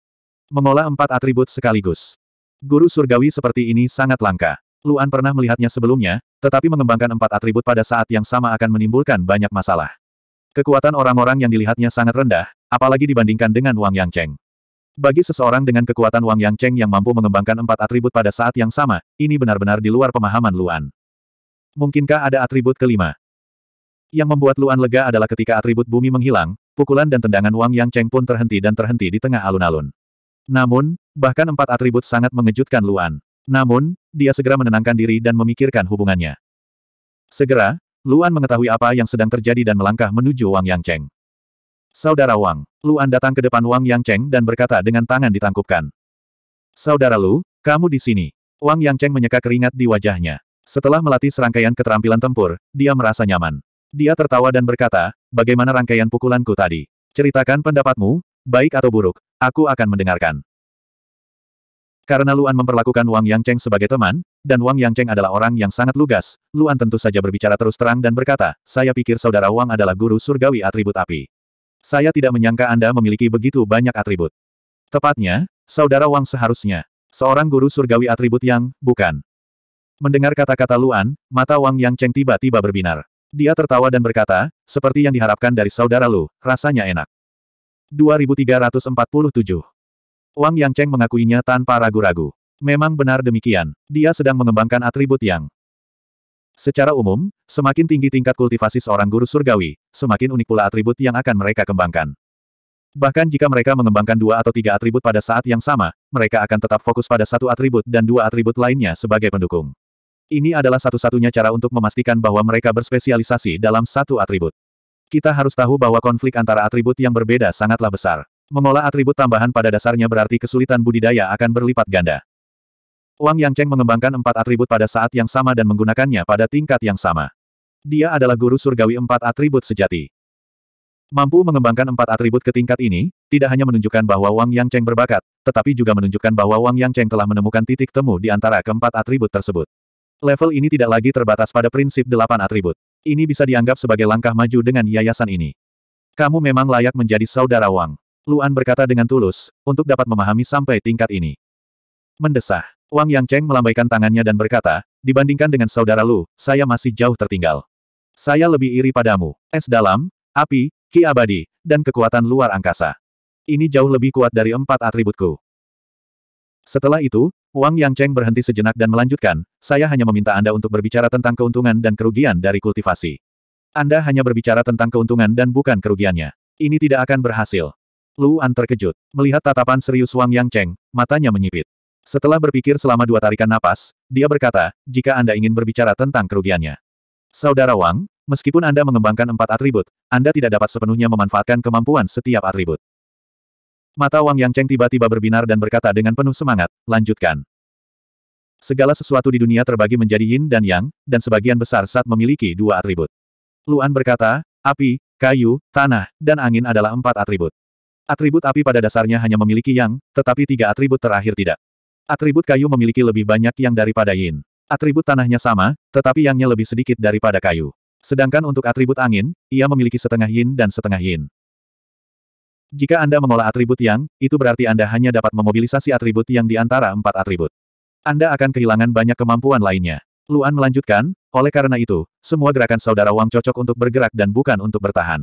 Mengolah empat atribut sekaligus. Guru surgawi seperti ini sangat langka. Luan pernah melihatnya sebelumnya, tetapi mengembangkan empat atribut pada saat yang sama akan menimbulkan banyak masalah. Kekuatan orang-orang yang dilihatnya sangat rendah, apalagi dibandingkan dengan Wang Yang Cheng. Bagi seseorang dengan kekuatan Wang Yang Cheng yang mampu mengembangkan empat atribut pada saat yang sama, ini benar-benar di luar pemahaman Luan. Mungkinkah ada atribut kelima? Yang membuat Luan lega adalah ketika atribut bumi menghilang, pukulan dan tendangan Wang Yang Cheng pun terhenti dan terhenti di tengah alun-alun. Namun, bahkan empat atribut sangat mengejutkan Luan. Namun, dia segera menenangkan diri dan memikirkan hubungannya. Segera, Luan mengetahui apa yang sedang terjadi dan melangkah menuju Wang Yang Cheng. Saudara Wang, Luan datang ke depan Wang Yang Cheng dan berkata dengan tangan ditangkupkan. Saudara Lu, kamu di sini. Wang Yang Cheng menyeka keringat di wajahnya. Setelah melatih serangkaian keterampilan tempur, dia merasa nyaman. Dia tertawa dan berkata, bagaimana rangkaian pukulanku tadi? Ceritakan pendapatmu, baik atau buruk, aku akan mendengarkan. Karena Luan memperlakukan Wang Yang Cheng sebagai teman, dan Wang Yang Cheng adalah orang yang sangat lugas, Luan tentu saja berbicara terus terang dan berkata, saya pikir saudara Wang adalah guru surgawi atribut api. Saya tidak menyangka Anda memiliki begitu banyak atribut. Tepatnya, saudara Wang seharusnya, seorang guru surgawi atribut yang, bukan. Mendengar kata-kata Luan, mata Wang Yang Cheng tiba-tiba berbinar. Dia tertawa dan berkata, seperti yang diharapkan dari saudara Lu, rasanya enak. 2347 Wang Cheng mengakuinya tanpa ragu-ragu. Memang benar demikian. Dia sedang mengembangkan atribut yang Secara umum, semakin tinggi tingkat kultivasi seorang guru surgawi, semakin unik pula atribut yang akan mereka kembangkan. Bahkan jika mereka mengembangkan dua atau tiga atribut pada saat yang sama, mereka akan tetap fokus pada satu atribut dan dua atribut lainnya sebagai pendukung. Ini adalah satu-satunya cara untuk memastikan bahwa mereka berspesialisasi dalam satu atribut. Kita harus tahu bahwa konflik antara atribut yang berbeda sangatlah besar. Mengolah atribut tambahan pada dasarnya berarti kesulitan budidaya akan berlipat ganda. Wang Cheng mengembangkan empat atribut pada saat yang sama dan menggunakannya pada tingkat yang sama. Dia adalah guru surgawi empat atribut sejati. Mampu mengembangkan empat atribut ke tingkat ini, tidak hanya menunjukkan bahwa Wang Cheng berbakat, tetapi juga menunjukkan bahwa Wang Cheng telah menemukan titik temu di antara keempat atribut tersebut. Level ini tidak lagi terbatas pada prinsip delapan atribut. Ini bisa dianggap sebagai langkah maju dengan yayasan ini. Kamu memang layak menjadi saudara Wang. Luan berkata dengan tulus, untuk dapat memahami sampai tingkat ini. Mendesah. Wang Yang Cheng melambaikan tangannya dan berkata, dibandingkan dengan saudara Lu, saya masih jauh tertinggal. Saya lebih iri padamu. Es dalam, api, ki abadi, dan kekuatan luar angkasa. Ini jauh lebih kuat dari empat atributku. Setelah itu, Wang Yang Cheng berhenti sejenak dan melanjutkan, saya hanya meminta Anda untuk berbicara tentang keuntungan dan kerugian dari kultivasi. Anda hanya berbicara tentang keuntungan dan bukan kerugiannya. Ini tidak akan berhasil. Luan terkejut. Melihat tatapan serius Wang Yang Cheng, matanya menyipit. Setelah berpikir selama dua tarikan napas, dia berkata, jika Anda ingin berbicara tentang kerugiannya. Saudara Wang, meskipun Anda mengembangkan empat atribut, Anda tidak dapat sepenuhnya memanfaatkan kemampuan setiap atribut. Mata Wang Yang Cheng tiba-tiba berbinar dan berkata dengan penuh semangat, lanjutkan. Segala sesuatu di dunia terbagi menjadi yin dan yang, dan sebagian besar saat memiliki dua atribut. Luan berkata, api, kayu, tanah, dan angin adalah empat atribut. Atribut api pada dasarnya hanya memiliki yang, tetapi tiga atribut terakhir tidak. Atribut kayu memiliki lebih banyak yang daripada yin. Atribut tanahnya sama, tetapi yangnya lebih sedikit daripada kayu. Sedangkan untuk atribut angin, ia memiliki setengah yin dan setengah yin. Jika Anda mengolah atribut yang, itu berarti Anda hanya dapat memobilisasi atribut yang di antara empat atribut. Anda akan kehilangan banyak kemampuan lainnya. Luan melanjutkan, oleh karena itu, semua gerakan saudara Wang cocok untuk bergerak dan bukan untuk bertahan.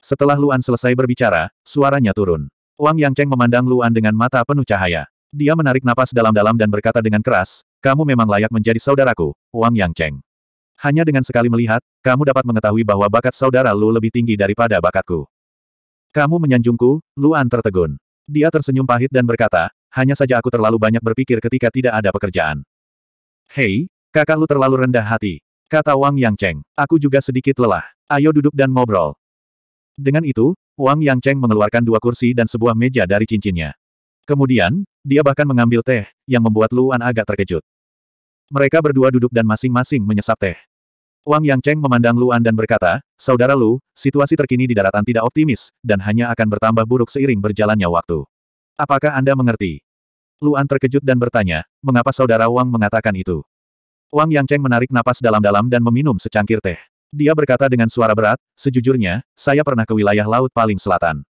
Setelah Luan selesai berbicara, suaranya turun. Wang Yang Cheng memandang Luan dengan mata penuh cahaya. Dia menarik napas dalam-dalam dan berkata dengan keras, kamu memang layak menjadi saudaraku, Wang Yang Cheng. Hanya dengan sekali melihat, kamu dapat mengetahui bahwa bakat saudara Lu lebih tinggi daripada bakatku. Kamu menyanjungku, Luan tertegun. Dia tersenyum pahit dan berkata, hanya saja aku terlalu banyak berpikir ketika tidak ada pekerjaan. Hei, kakak lu terlalu rendah hati. Kata Wang Yang Cheng. Aku juga sedikit lelah. Ayo duduk dan ngobrol. Dengan itu, Wang Yang Cheng mengeluarkan dua kursi dan sebuah meja dari cincinnya. Kemudian, dia bahkan mengambil teh, yang membuat Luan agak terkejut. Mereka berdua duduk dan masing-masing menyesap teh. Wang Yang Cheng memandang Luan dan berkata, Saudara Lu, situasi terkini di daratan tidak optimis, dan hanya akan bertambah buruk seiring berjalannya waktu. Apakah Anda mengerti? Luan terkejut dan bertanya, mengapa Saudara Wang mengatakan itu? Wang Yang Cheng menarik napas dalam-dalam dan meminum secangkir teh. Dia berkata dengan suara berat, sejujurnya, saya pernah ke wilayah laut paling selatan.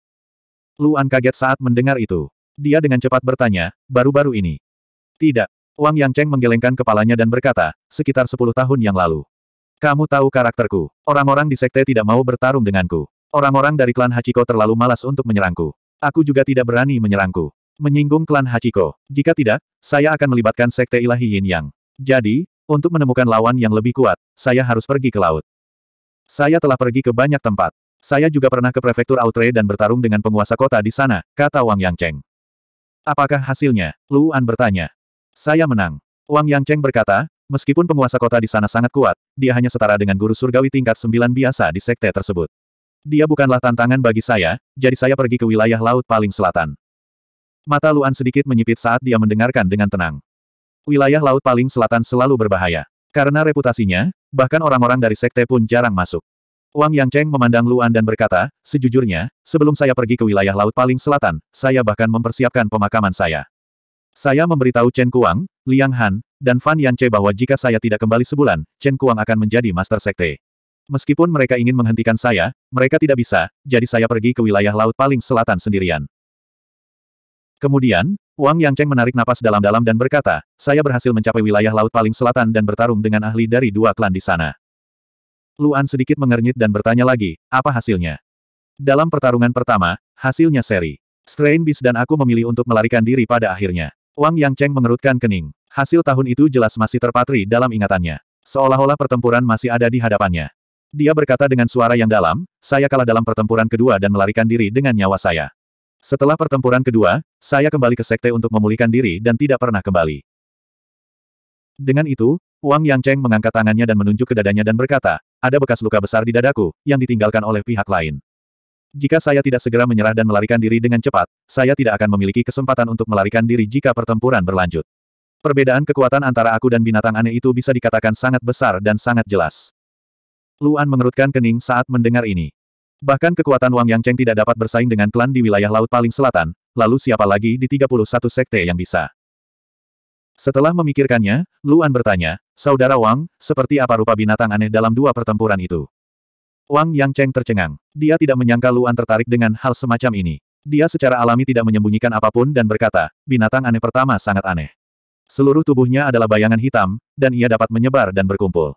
Luan kaget saat mendengar itu. Dia dengan cepat bertanya, baru-baru ini. Tidak. Wang Yang Cheng menggelengkan kepalanya dan berkata, sekitar sepuluh tahun yang lalu. Kamu tahu karakterku. Orang-orang di sekte tidak mau bertarung denganku. Orang-orang dari klan Hachiko terlalu malas untuk menyerangku. Aku juga tidak berani menyerangku. Menyinggung klan Hachiko. Jika tidak, saya akan melibatkan sekte ilahi Yin Yang. Jadi, untuk menemukan lawan yang lebih kuat, saya harus pergi ke laut. Saya telah pergi ke banyak tempat. Saya juga pernah ke prefektur Outre dan bertarung dengan penguasa kota di sana, kata Wang Yangcheng. Apakah hasilnya? Lu An bertanya. Saya menang. Wang Yangcheng berkata, Meskipun penguasa kota di sana sangat kuat, dia hanya setara dengan guru surgawi tingkat sembilan biasa di sekte tersebut. Dia bukanlah tantangan bagi saya, jadi saya pergi ke wilayah laut paling selatan. Mata Luan sedikit menyipit saat dia mendengarkan dengan tenang. Wilayah laut paling selatan selalu berbahaya. Karena reputasinya, bahkan orang-orang dari sekte pun jarang masuk. Wang Yang Cheng memandang Luan dan berkata, sejujurnya, sebelum saya pergi ke wilayah laut paling selatan, saya bahkan mempersiapkan pemakaman saya. Saya memberitahu Chen Kuang, Liang Han, dan Fan Yanche bahwa jika saya tidak kembali sebulan, Chen Kuang akan menjadi Master Sekte. Meskipun mereka ingin menghentikan saya, mereka tidak bisa, jadi saya pergi ke wilayah laut paling selatan sendirian. Kemudian, Wang Yangcheng menarik napas dalam-dalam dan berkata, saya berhasil mencapai wilayah laut paling selatan dan bertarung dengan ahli dari dua klan di sana. Luan sedikit mengernyit dan bertanya lagi, apa hasilnya? Dalam pertarungan pertama, hasilnya seri. Strain Beast dan aku memilih untuk melarikan diri pada akhirnya. Wang Yang Cheng mengerutkan kening. Hasil tahun itu jelas masih terpatri dalam ingatannya. Seolah-olah pertempuran masih ada di hadapannya. Dia berkata dengan suara yang dalam, saya kalah dalam pertempuran kedua dan melarikan diri dengan nyawa saya. Setelah pertempuran kedua, saya kembali ke sekte untuk memulihkan diri dan tidak pernah kembali. Dengan itu, Wang Yang Cheng mengangkat tangannya dan menunjuk ke dadanya dan berkata, ada bekas luka besar di dadaku, yang ditinggalkan oleh pihak lain. Jika saya tidak segera menyerah dan melarikan diri dengan cepat, saya tidak akan memiliki kesempatan untuk melarikan diri jika pertempuran berlanjut. Perbedaan kekuatan antara aku dan binatang aneh itu bisa dikatakan sangat besar dan sangat jelas. Luan mengerutkan kening saat mendengar ini. Bahkan kekuatan Wang Yang Cheng tidak dapat bersaing dengan klan di wilayah laut paling selatan, lalu siapa lagi di 31 sekte yang bisa? Setelah memikirkannya, Luan bertanya, Saudara Wang, seperti apa rupa binatang aneh dalam dua pertempuran itu? Wang Yang Cheng tercengang. Dia tidak menyangka Luan tertarik dengan hal semacam ini. Dia secara alami tidak menyembunyikan apapun dan berkata, binatang aneh pertama sangat aneh. Seluruh tubuhnya adalah bayangan hitam, dan ia dapat menyebar dan berkumpul.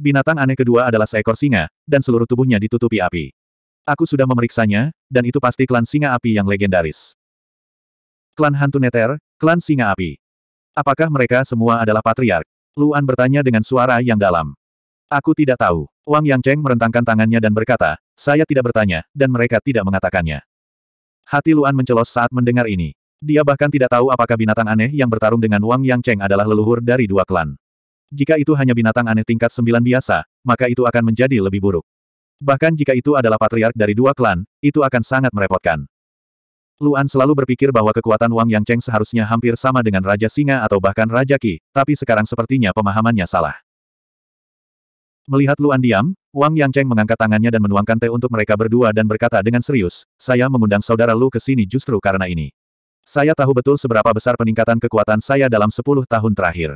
Binatang aneh kedua adalah seekor singa, dan seluruh tubuhnya ditutupi api. Aku sudah memeriksanya, dan itu pasti klan singa api yang legendaris. Klan hantu neter, klan singa api. Apakah mereka semua adalah patriark? Luan bertanya dengan suara yang dalam. Aku tidak tahu. Wang Yang Cheng merentangkan tangannya dan berkata, saya tidak bertanya, dan mereka tidak mengatakannya. Hati Luan mencelos saat mendengar ini. Dia bahkan tidak tahu apakah binatang aneh yang bertarung dengan Wang Yang Cheng adalah leluhur dari dua klan. Jika itu hanya binatang aneh tingkat sembilan biasa, maka itu akan menjadi lebih buruk. Bahkan jika itu adalah patriark dari dua klan, itu akan sangat merepotkan. Luan selalu berpikir bahwa kekuatan Wang Yang Cheng seharusnya hampir sama dengan Raja Singa atau bahkan Raja Ki, tapi sekarang sepertinya pemahamannya salah. Melihat Luan diam, Wang Yang Cheng mengangkat tangannya dan menuangkan teh untuk mereka berdua dan berkata dengan serius, saya mengundang saudara Lu ke sini justru karena ini. Saya tahu betul seberapa besar peningkatan kekuatan saya dalam 10 tahun terakhir.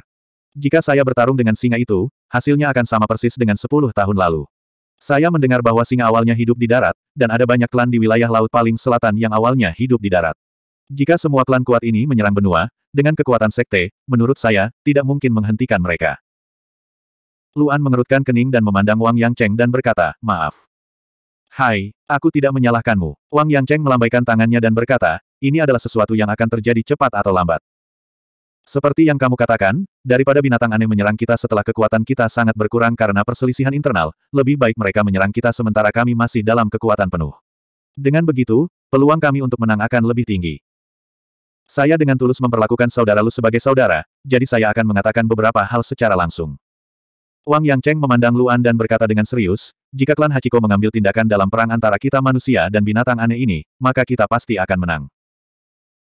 Jika saya bertarung dengan singa itu, hasilnya akan sama persis dengan 10 tahun lalu. Saya mendengar bahwa singa awalnya hidup di darat, dan ada banyak klan di wilayah laut paling selatan yang awalnya hidup di darat. Jika semua klan kuat ini menyerang benua, dengan kekuatan sekte, menurut saya, tidak mungkin menghentikan mereka. Luan mengerutkan kening dan memandang Wang Yang Cheng dan berkata, maaf. Hai, aku tidak menyalahkanmu. Wang Yang Cheng melambaikan tangannya dan berkata, ini adalah sesuatu yang akan terjadi cepat atau lambat. Seperti yang kamu katakan, daripada binatang aneh menyerang kita setelah kekuatan kita sangat berkurang karena perselisihan internal, lebih baik mereka menyerang kita sementara kami masih dalam kekuatan penuh. Dengan begitu, peluang kami untuk menang akan lebih tinggi. Saya dengan tulus memperlakukan saudara Lu sebagai saudara, jadi saya akan mengatakan beberapa hal secara langsung. Wang Yang Cheng memandang Luan dan berkata dengan serius, jika klan Hachiko mengambil tindakan dalam perang antara kita manusia dan binatang aneh ini, maka kita pasti akan menang.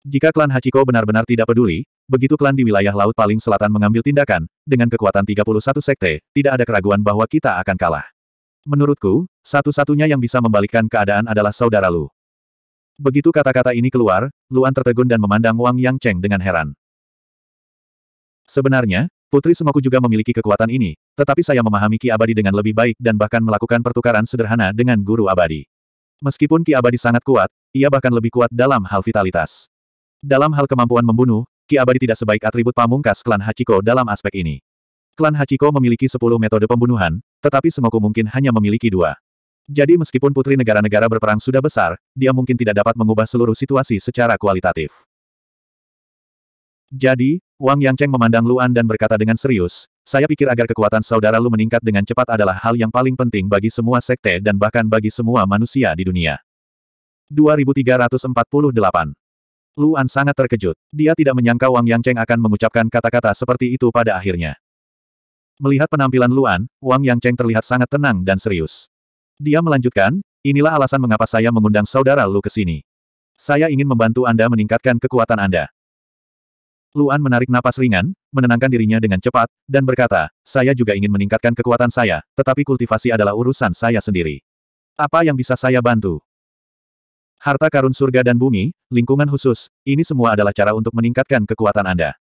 Jika klan Hachiko benar-benar tidak peduli, begitu klan di wilayah laut paling selatan mengambil tindakan, dengan kekuatan 31 sekte, tidak ada keraguan bahwa kita akan kalah. Menurutku, satu-satunya yang bisa membalikkan keadaan adalah saudara Lu. Begitu kata-kata ini keluar, Luan tertegun dan memandang Wang Yang Cheng dengan heran. Sebenarnya, Putri Semoku juga memiliki kekuatan ini, tetapi saya memahami Ki Abadi dengan lebih baik dan bahkan melakukan pertukaran sederhana dengan Guru Abadi. Meskipun Ki Abadi sangat kuat, ia bahkan lebih kuat dalam hal vitalitas. Dalam hal kemampuan membunuh, Ki Abadi tidak sebaik atribut pamungkas klan Hachiko dalam aspek ini. Klan Hachiko memiliki 10 metode pembunuhan, tetapi Semoku mungkin hanya memiliki dua. Jadi meskipun putri negara-negara berperang sudah besar, dia mungkin tidak dapat mengubah seluruh situasi secara kualitatif. Jadi, Wang Yangcheng memandang Luan dan berkata dengan serius, saya pikir agar kekuatan saudara Lu meningkat dengan cepat adalah hal yang paling penting bagi semua sekte dan bahkan bagi semua manusia di dunia. 2348 Luan sangat terkejut. Dia tidak menyangka Wang Yangcheng akan mengucapkan kata-kata seperti itu pada akhirnya. Melihat penampilan Luan, Wang Yangcheng terlihat sangat tenang dan serius. Dia melanjutkan, inilah alasan mengapa saya mengundang saudara Lu ke sini. Saya ingin membantu Anda meningkatkan kekuatan Anda. Luan menarik napas ringan, menenangkan dirinya dengan cepat, dan berkata, saya juga ingin meningkatkan kekuatan saya, tetapi kultivasi adalah urusan saya sendiri. Apa yang bisa saya bantu? Harta karun surga dan bumi, lingkungan khusus, ini semua adalah cara untuk meningkatkan kekuatan Anda.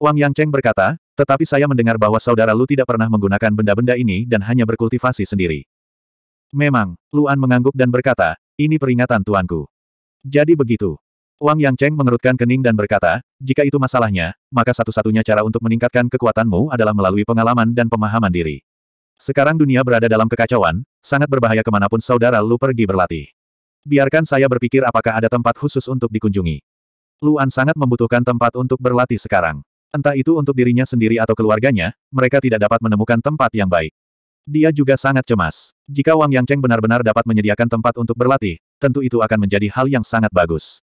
Wang Yang Cheng berkata, tetapi saya mendengar bahwa saudara Lu tidak pernah menggunakan benda-benda ini dan hanya berkultivasi sendiri. Memang, Luan mengangguk dan berkata, ini peringatan tuanku. Jadi begitu. Wang Yang Cheng mengerutkan kening dan berkata, jika itu masalahnya, maka satu-satunya cara untuk meningkatkan kekuatanmu adalah melalui pengalaman dan pemahaman diri. Sekarang dunia berada dalam kekacauan, sangat berbahaya kemanapun saudara Lu pergi berlatih. Biarkan saya berpikir apakah ada tempat khusus untuk dikunjungi. Luan sangat membutuhkan tempat untuk berlatih sekarang. Entah itu untuk dirinya sendiri atau keluarganya, mereka tidak dapat menemukan tempat yang baik. Dia juga sangat cemas. Jika Wang Yang Cheng benar-benar dapat menyediakan tempat untuk berlatih, tentu itu akan menjadi hal yang sangat bagus.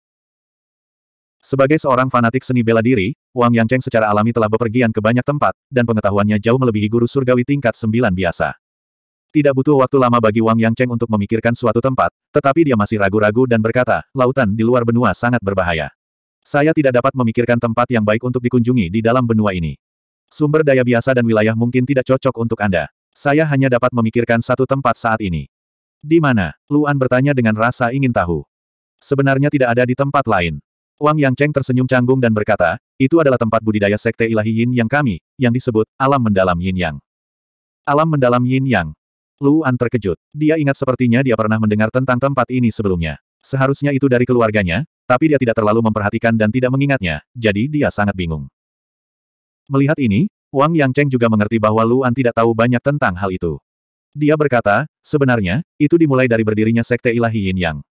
Sebagai seorang fanatik seni bela diri, Wang Yangcheng secara alami telah bepergian ke banyak tempat, dan pengetahuannya jauh melebihi guru surgawi tingkat sembilan biasa. Tidak butuh waktu lama bagi Wang Yangcheng untuk memikirkan suatu tempat, tetapi dia masih ragu-ragu dan berkata, lautan di luar benua sangat berbahaya. Saya tidak dapat memikirkan tempat yang baik untuk dikunjungi di dalam benua ini. Sumber daya biasa dan wilayah mungkin tidak cocok untuk Anda. Saya hanya dapat memikirkan satu tempat saat ini. Di mana? Luan bertanya dengan rasa ingin tahu. Sebenarnya tidak ada di tempat lain. Wang Yang Cheng tersenyum canggung dan berkata, itu adalah tempat budidaya sekte ilahi Yin Yang kami, yang disebut alam mendalam Yin Yang. Alam mendalam Yin Yang. Lu An terkejut. Dia ingat sepertinya dia pernah mendengar tentang tempat ini sebelumnya. Seharusnya itu dari keluarganya, tapi dia tidak terlalu memperhatikan dan tidak mengingatnya, jadi dia sangat bingung. Melihat ini, Wang Yang Cheng juga mengerti bahwa Lu An tidak tahu banyak tentang hal itu. Dia berkata, sebenarnya, itu dimulai dari berdirinya sekte ilahi Yin Yang.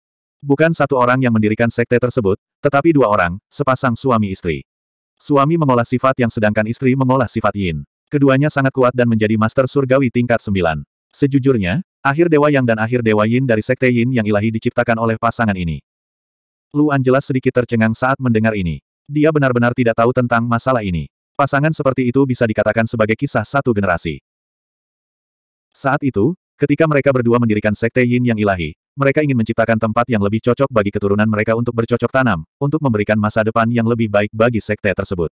Bukan satu orang yang mendirikan sekte tersebut, tetapi dua orang, sepasang suami istri. Suami mengolah sifat yang sedangkan istri mengolah sifat yin. Keduanya sangat kuat dan menjadi master surgawi tingkat sembilan. Sejujurnya, akhir dewa yang dan akhir dewa yin dari sekte yin yang ilahi diciptakan oleh pasangan ini. Lu jelas sedikit tercengang saat mendengar ini. Dia benar-benar tidak tahu tentang masalah ini. Pasangan seperti itu bisa dikatakan sebagai kisah satu generasi. Saat itu, ketika mereka berdua mendirikan sekte yin yang ilahi, mereka ingin menciptakan tempat yang lebih cocok bagi keturunan mereka untuk bercocok tanam, untuk memberikan masa depan yang lebih baik bagi sekte tersebut.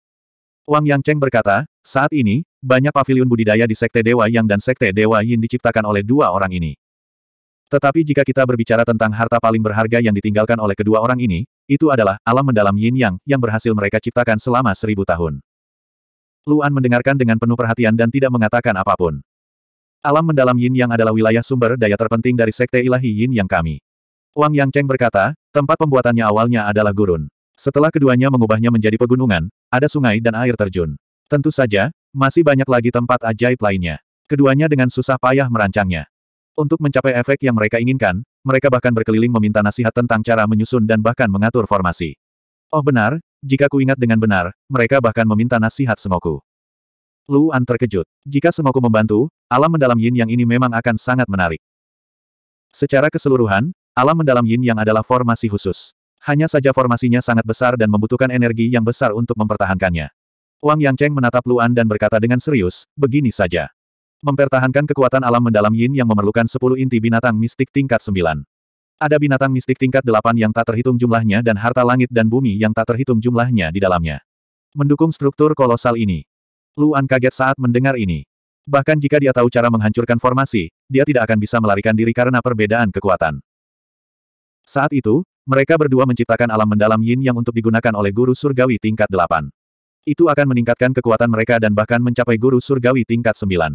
Wang Yang Cheng berkata, saat ini, banyak pavilion budidaya di sekte Dewa Yang dan sekte Dewa Yin diciptakan oleh dua orang ini. Tetapi jika kita berbicara tentang harta paling berharga yang ditinggalkan oleh kedua orang ini, itu adalah alam mendalam Yin Yang yang berhasil mereka ciptakan selama seribu tahun. Luan mendengarkan dengan penuh perhatian dan tidak mengatakan apapun. Alam mendalam Yin Yang adalah wilayah sumber daya terpenting dari Sekte Ilahi Yin Yang kami. Wang Yang Cheng berkata, tempat pembuatannya awalnya adalah gurun. Setelah keduanya mengubahnya menjadi pegunungan, ada sungai dan air terjun. Tentu saja, masih banyak lagi tempat ajaib lainnya. Keduanya dengan susah payah merancangnya. Untuk mencapai efek yang mereka inginkan, mereka bahkan berkeliling meminta nasihat tentang cara menyusun dan bahkan mengatur formasi. Oh benar, jika ku ingat dengan benar, mereka bahkan meminta nasihat semoku. Luan terkejut. Jika Semoku membantu, alam mendalam yin yang ini memang akan sangat menarik. Secara keseluruhan, alam mendalam yin yang adalah formasi khusus. Hanya saja formasinya sangat besar dan membutuhkan energi yang besar untuk mempertahankannya. Wang Yang Cheng menatap Luan dan berkata dengan serius, begini saja. Mempertahankan kekuatan alam mendalam yin yang memerlukan 10 inti binatang mistik tingkat 9. Ada binatang mistik tingkat 8 yang tak terhitung jumlahnya dan harta langit dan bumi yang tak terhitung jumlahnya di dalamnya. Mendukung struktur kolosal ini, Luan kaget saat mendengar ini. Bahkan jika dia tahu cara menghancurkan formasi, dia tidak akan bisa melarikan diri karena perbedaan kekuatan. Saat itu, mereka berdua menciptakan alam mendalam yin yang untuk digunakan oleh guru surgawi tingkat 8. Itu akan meningkatkan kekuatan mereka dan bahkan mencapai guru surgawi tingkat 9.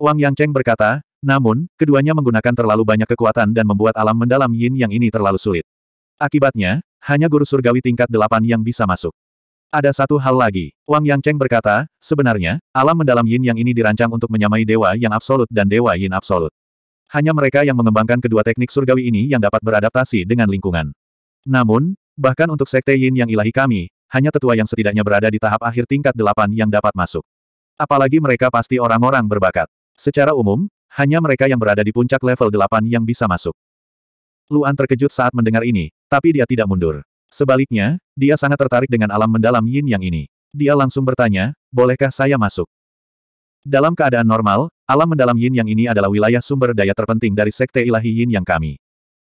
Wang Yang Cheng berkata, namun, keduanya menggunakan terlalu banyak kekuatan dan membuat alam mendalam yin yang ini terlalu sulit. Akibatnya, hanya guru surgawi tingkat 8 yang bisa masuk. Ada satu hal lagi. Wang Yang Cheng berkata, sebenarnya, alam mendalam yin yang ini dirancang untuk menyamai dewa yang absolut dan dewa yin absolut. Hanya mereka yang mengembangkan kedua teknik surgawi ini yang dapat beradaptasi dengan lingkungan. Namun, bahkan untuk sekte yin yang ilahi kami, hanya tetua yang setidaknya berada di tahap akhir tingkat delapan yang dapat masuk. Apalagi mereka pasti orang-orang berbakat. Secara umum, hanya mereka yang berada di puncak level delapan yang bisa masuk. Luan terkejut saat mendengar ini, tapi dia tidak mundur. Sebaliknya, dia sangat tertarik dengan alam mendalam yin yang ini. Dia langsung bertanya, bolehkah saya masuk? Dalam keadaan normal, alam mendalam yin yang ini adalah wilayah sumber daya terpenting dari sekte ilahi yin yang kami.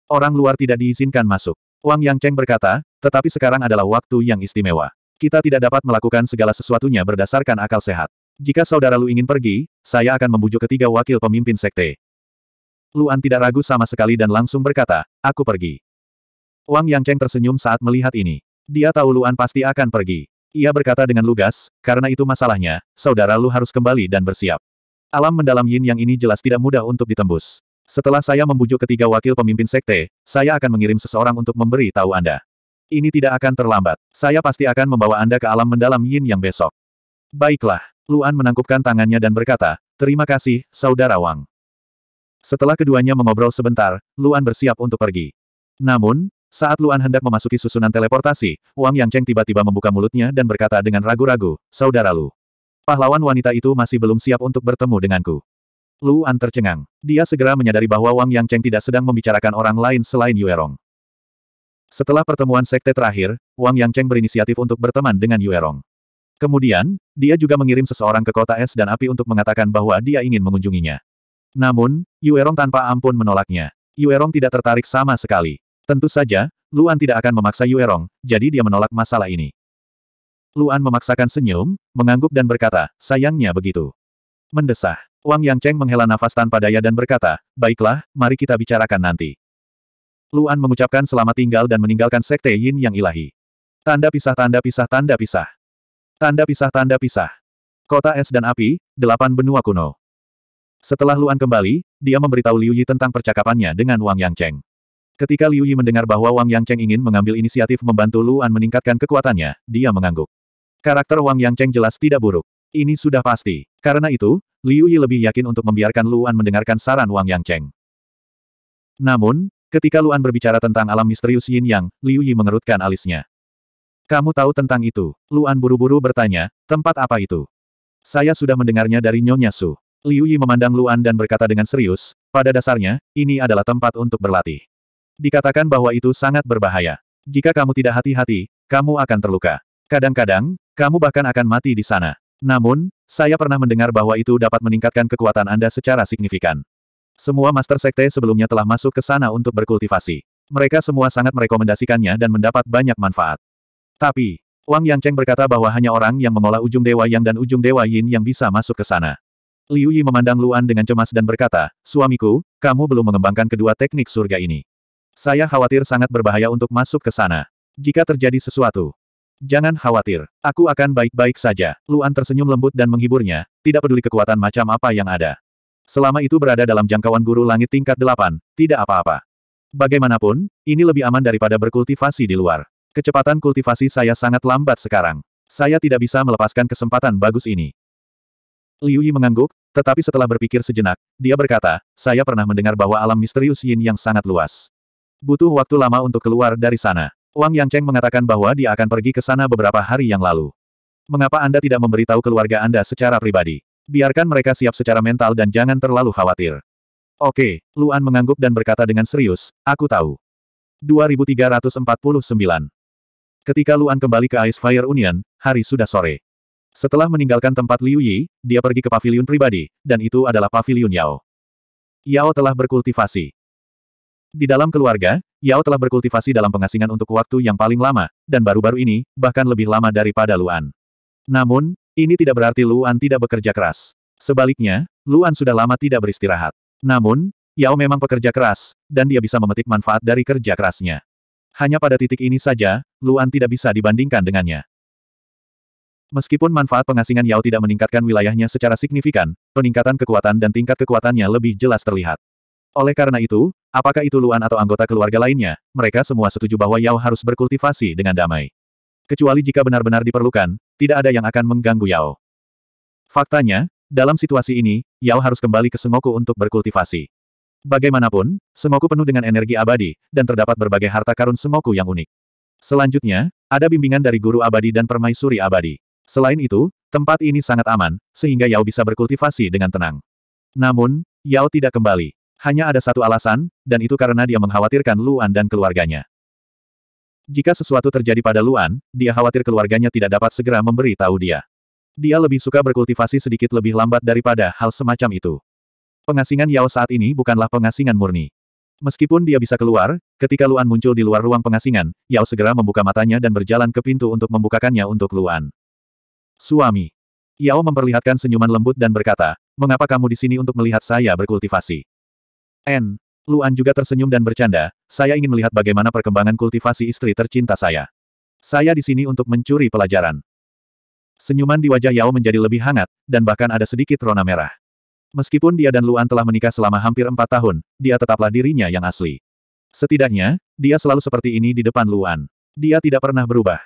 Orang luar tidak diizinkan masuk. Wang Yang Cheng berkata, tetapi sekarang adalah waktu yang istimewa. Kita tidak dapat melakukan segala sesuatunya berdasarkan akal sehat. Jika saudara Lu ingin pergi, saya akan membujuk ketiga wakil pemimpin sekte. Luan tidak ragu sama sekali dan langsung berkata, aku pergi. Wang Cheng tersenyum saat melihat ini. Dia tahu Luan pasti akan pergi. Ia berkata dengan lugas, karena itu masalahnya, saudara Lu harus kembali dan bersiap. Alam mendalam yin yang ini jelas tidak mudah untuk ditembus. Setelah saya membujuk ketiga wakil pemimpin sekte, saya akan mengirim seseorang untuk memberi tahu Anda. Ini tidak akan terlambat. Saya pasti akan membawa Anda ke alam mendalam yin yang besok. Baiklah, Luan menangkupkan tangannya dan berkata, Terima kasih, Saudara Wang. Setelah keduanya mengobrol sebentar, Luan bersiap untuk pergi. Namun, saat Luan hendak memasuki susunan teleportasi, Wang Yangcheng tiba-tiba membuka mulutnya dan berkata dengan ragu-ragu, Saudara Lu. Pahlawan wanita itu masih belum siap untuk bertemu denganku. Luan tercengang. Dia segera menyadari bahwa Wang Yangcheng tidak sedang membicarakan orang lain selain Yuerong. Setelah pertemuan sekte terakhir, Wang Yangcheng berinisiatif untuk berteman dengan Yuerong. Kemudian, dia juga mengirim seseorang ke kota es dan api untuk mengatakan bahwa dia ingin mengunjunginya. Namun, Yuerong tanpa ampun menolaknya. Yuerong tidak tertarik sama sekali. Tentu saja, Luan tidak akan memaksa Yuerong, jadi dia menolak masalah ini. Luan memaksakan senyum, mengangguk dan berkata, sayangnya begitu. Mendesah. Wang Yang Cheng menghela nafas tanpa daya dan berkata, baiklah, mari kita bicarakan nanti. Luan mengucapkan selamat tinggal dan meninggalkan sekte Yin Yang Ilahi. Tanda pisah tanda pisah tanda pisah. Tanda pisah tanda pisah. Kota es dan api, delapan benua kuno. Setelah Luan kembali, dia memberitahu Liu Yi tentang percakapannya dengan Wang Yang Cheng. Ketika Liu Yi mendengar bahwa Wang Yang Cheng ingin mengambil inisiatif membantu Luan meningkatkan kekuatannya, dia mengangguk. Karakter Wang Yang Cheng jelas tidak buruk. Ini sudah pasti. Karena itu, Liu Yi lebih yakin untuk membiarkan Luan mendengarkan saran Wang Yang Cheng. Namun, ketika Luan berbicara tentang alam misterius Yin Yang, Liu Yi mengerutkan alisnya. Kamu tahu tentang itu? Luan buru-buru bertanya, tempat apa itu? Saya sudah mendengarnya dari Nyonya Su. Liu Yi memandang Luan dan berkata dengan serius, pada dasarnya, ini adalah tempat untuk berlatih. Dikatakan bahwa itu sangat berbahaya. Jika kamu tidak hati-hati, kamu akan terluka. Kadang-kadang, kamu bahkan akan mati di sana. Namun, saya pernah mendengar bahwa itu dapat meningkatkan kekuatan Anda secara signifikan. Semua Master Sekte sebelumnya telah masuk ke sana untuk berkultivasi. Mereka semua sangat merekomendasikannya dan mendapat banyak manfaat. Tapi, Wang Cheng berkata bahwa hanya orang yang mengolah ujung Dewa Yang dan ujung Dewa Yin yang bisa masuk ke sana. Liu Yi memandang Luan dengan cemas dan berkata, Suamiku, kamu belum mengembangkan kedua teknik surga ini. Saya khawatir sangat berbahaya untuk masuk ke sana. Jika terjadi sesuatu. Jangan khawatir. Aku akan baik-baik saja. Luan tersenyum lembut dan menghiburnya, tidak peduli kekuatan macam apa yang ada. Selama itu berada dalam jangkauan guru langit tingkat delapan, tidak apa-apa. Bagaimanapun, ini lebih aman daripada berkultivasi di luar. Kecepatan kultivasi saya sangat lambat sekarang. Saya tidak bisa melepaskan kesempatan bagus ini. Liu Yi mengangguk, tetapi setelah berpikir sejenak, dia berkata, saya pernah mendengar bahwa alam misterius Yin yang sangat luas. Butuh waktu lama untuk keluar dari sana. Wang Yangcheng mengatakan bahwa dia akan pergi ke sana beberapa hari yang lalu. Mengapa Anda tidak memberitahu keluarga Anda secara pribadi? Biarkan mereka siap secara mental dan jangan terlalu khawatir. Oke, Luan mengangguk dan berkata dengan serius, aku tahu. 2349 Ketika Luan kembali ke Ice Fire Union, hari sudah sore. Setelah meninggalkan tempat Liu Yi, dia pergi ke paviliun pribadi, dan itu adalah paviliun Yao. Yao telah berkultivasi. Di dalam keluarga, Yao telah berkultivasi dalam pengasingan untuk waktu yang paling lama, dan baru-baru ini, bahkan lebih lama daripada Luan. Namun, ini tidak berarti Luan tidak bekerja keras. Sebaliknya, Luan sudah lama tidak beristirahat. Namun, Yao memang pekerja keras, dan dia bisa memetik manfaat dari kerja kerasnya. Hanya pada titik ini saja, Luan tidak bisa dibandingkan dengannya. Meskipun manfaat pengasingan Yao tidak meningkatkan wilayahnya secara signifikan, peningkatan kekuatan dan tingkat kekuatannya lebih jelas terlihat. Oleh karena itu, apakah itu Luan atau anggota keluarga lainnya, mereka semua setuju bahwa Yao harus berkultivasi dengan damai. Kecuali jika benar-benar diperlukan, tidak ada yang akan mengganggu Yao. Faktanya, dalam situasi ini, Yao harus kembali ke semoku untuk berkultivasi. Bagaimanapun, semoku penuh dengan energi abadi, dan terdapat berbagai harta karun semoku yang unik. Selanjutnya, ada bimbingan dari guru abadi dan permaisuri abadi. Selain itu, tempat ini sangat aman, sehingga Yao bisa berkultivasi dengan tenang. Namun, Yao tidak kembali. Hanya ada satu alasan, dan itu karena dia mengkhawatirkan Luan dan keluarganya. Jika sesuatu terjadi pada Luan, dia khawatir keluarganya tidak dapat segera memberi tahu dia. Dia lebih suka berkultivasi sedikit lebih lambat daripada hal semacam itu. Pengasingan Yao saat ini bukanlah pengasingan murni. Meskipun dia bisa keluar, ketika Luan muncul di luar ruang pengasingan, Yao segera membuka matanya dan berjalan ke pintu untuk membukakannya untuk Luan. Suami. Yao memperlihatkan senyuman lembut dan berkata, Mengapa kamu di sini untuk melihat saya berkultivasi? N. Luan juga tersenyum dan bercanda, saya ingin melihat bagaimana perkembangan kultivasi istri tercinta saya. Saya di sini untuk mencuri pelajaran. Senyuman di wajah Yao menjadi lebih hangat, dan bahkan ada sedikit rona merah. Meskipun dia dan Luan telah menikah selama hampir empat tahun, dia tetaplah dirinya yang asli. Setidaknya, dia selalu seperti ini di depan Luan. Dia tidak pernah berubah.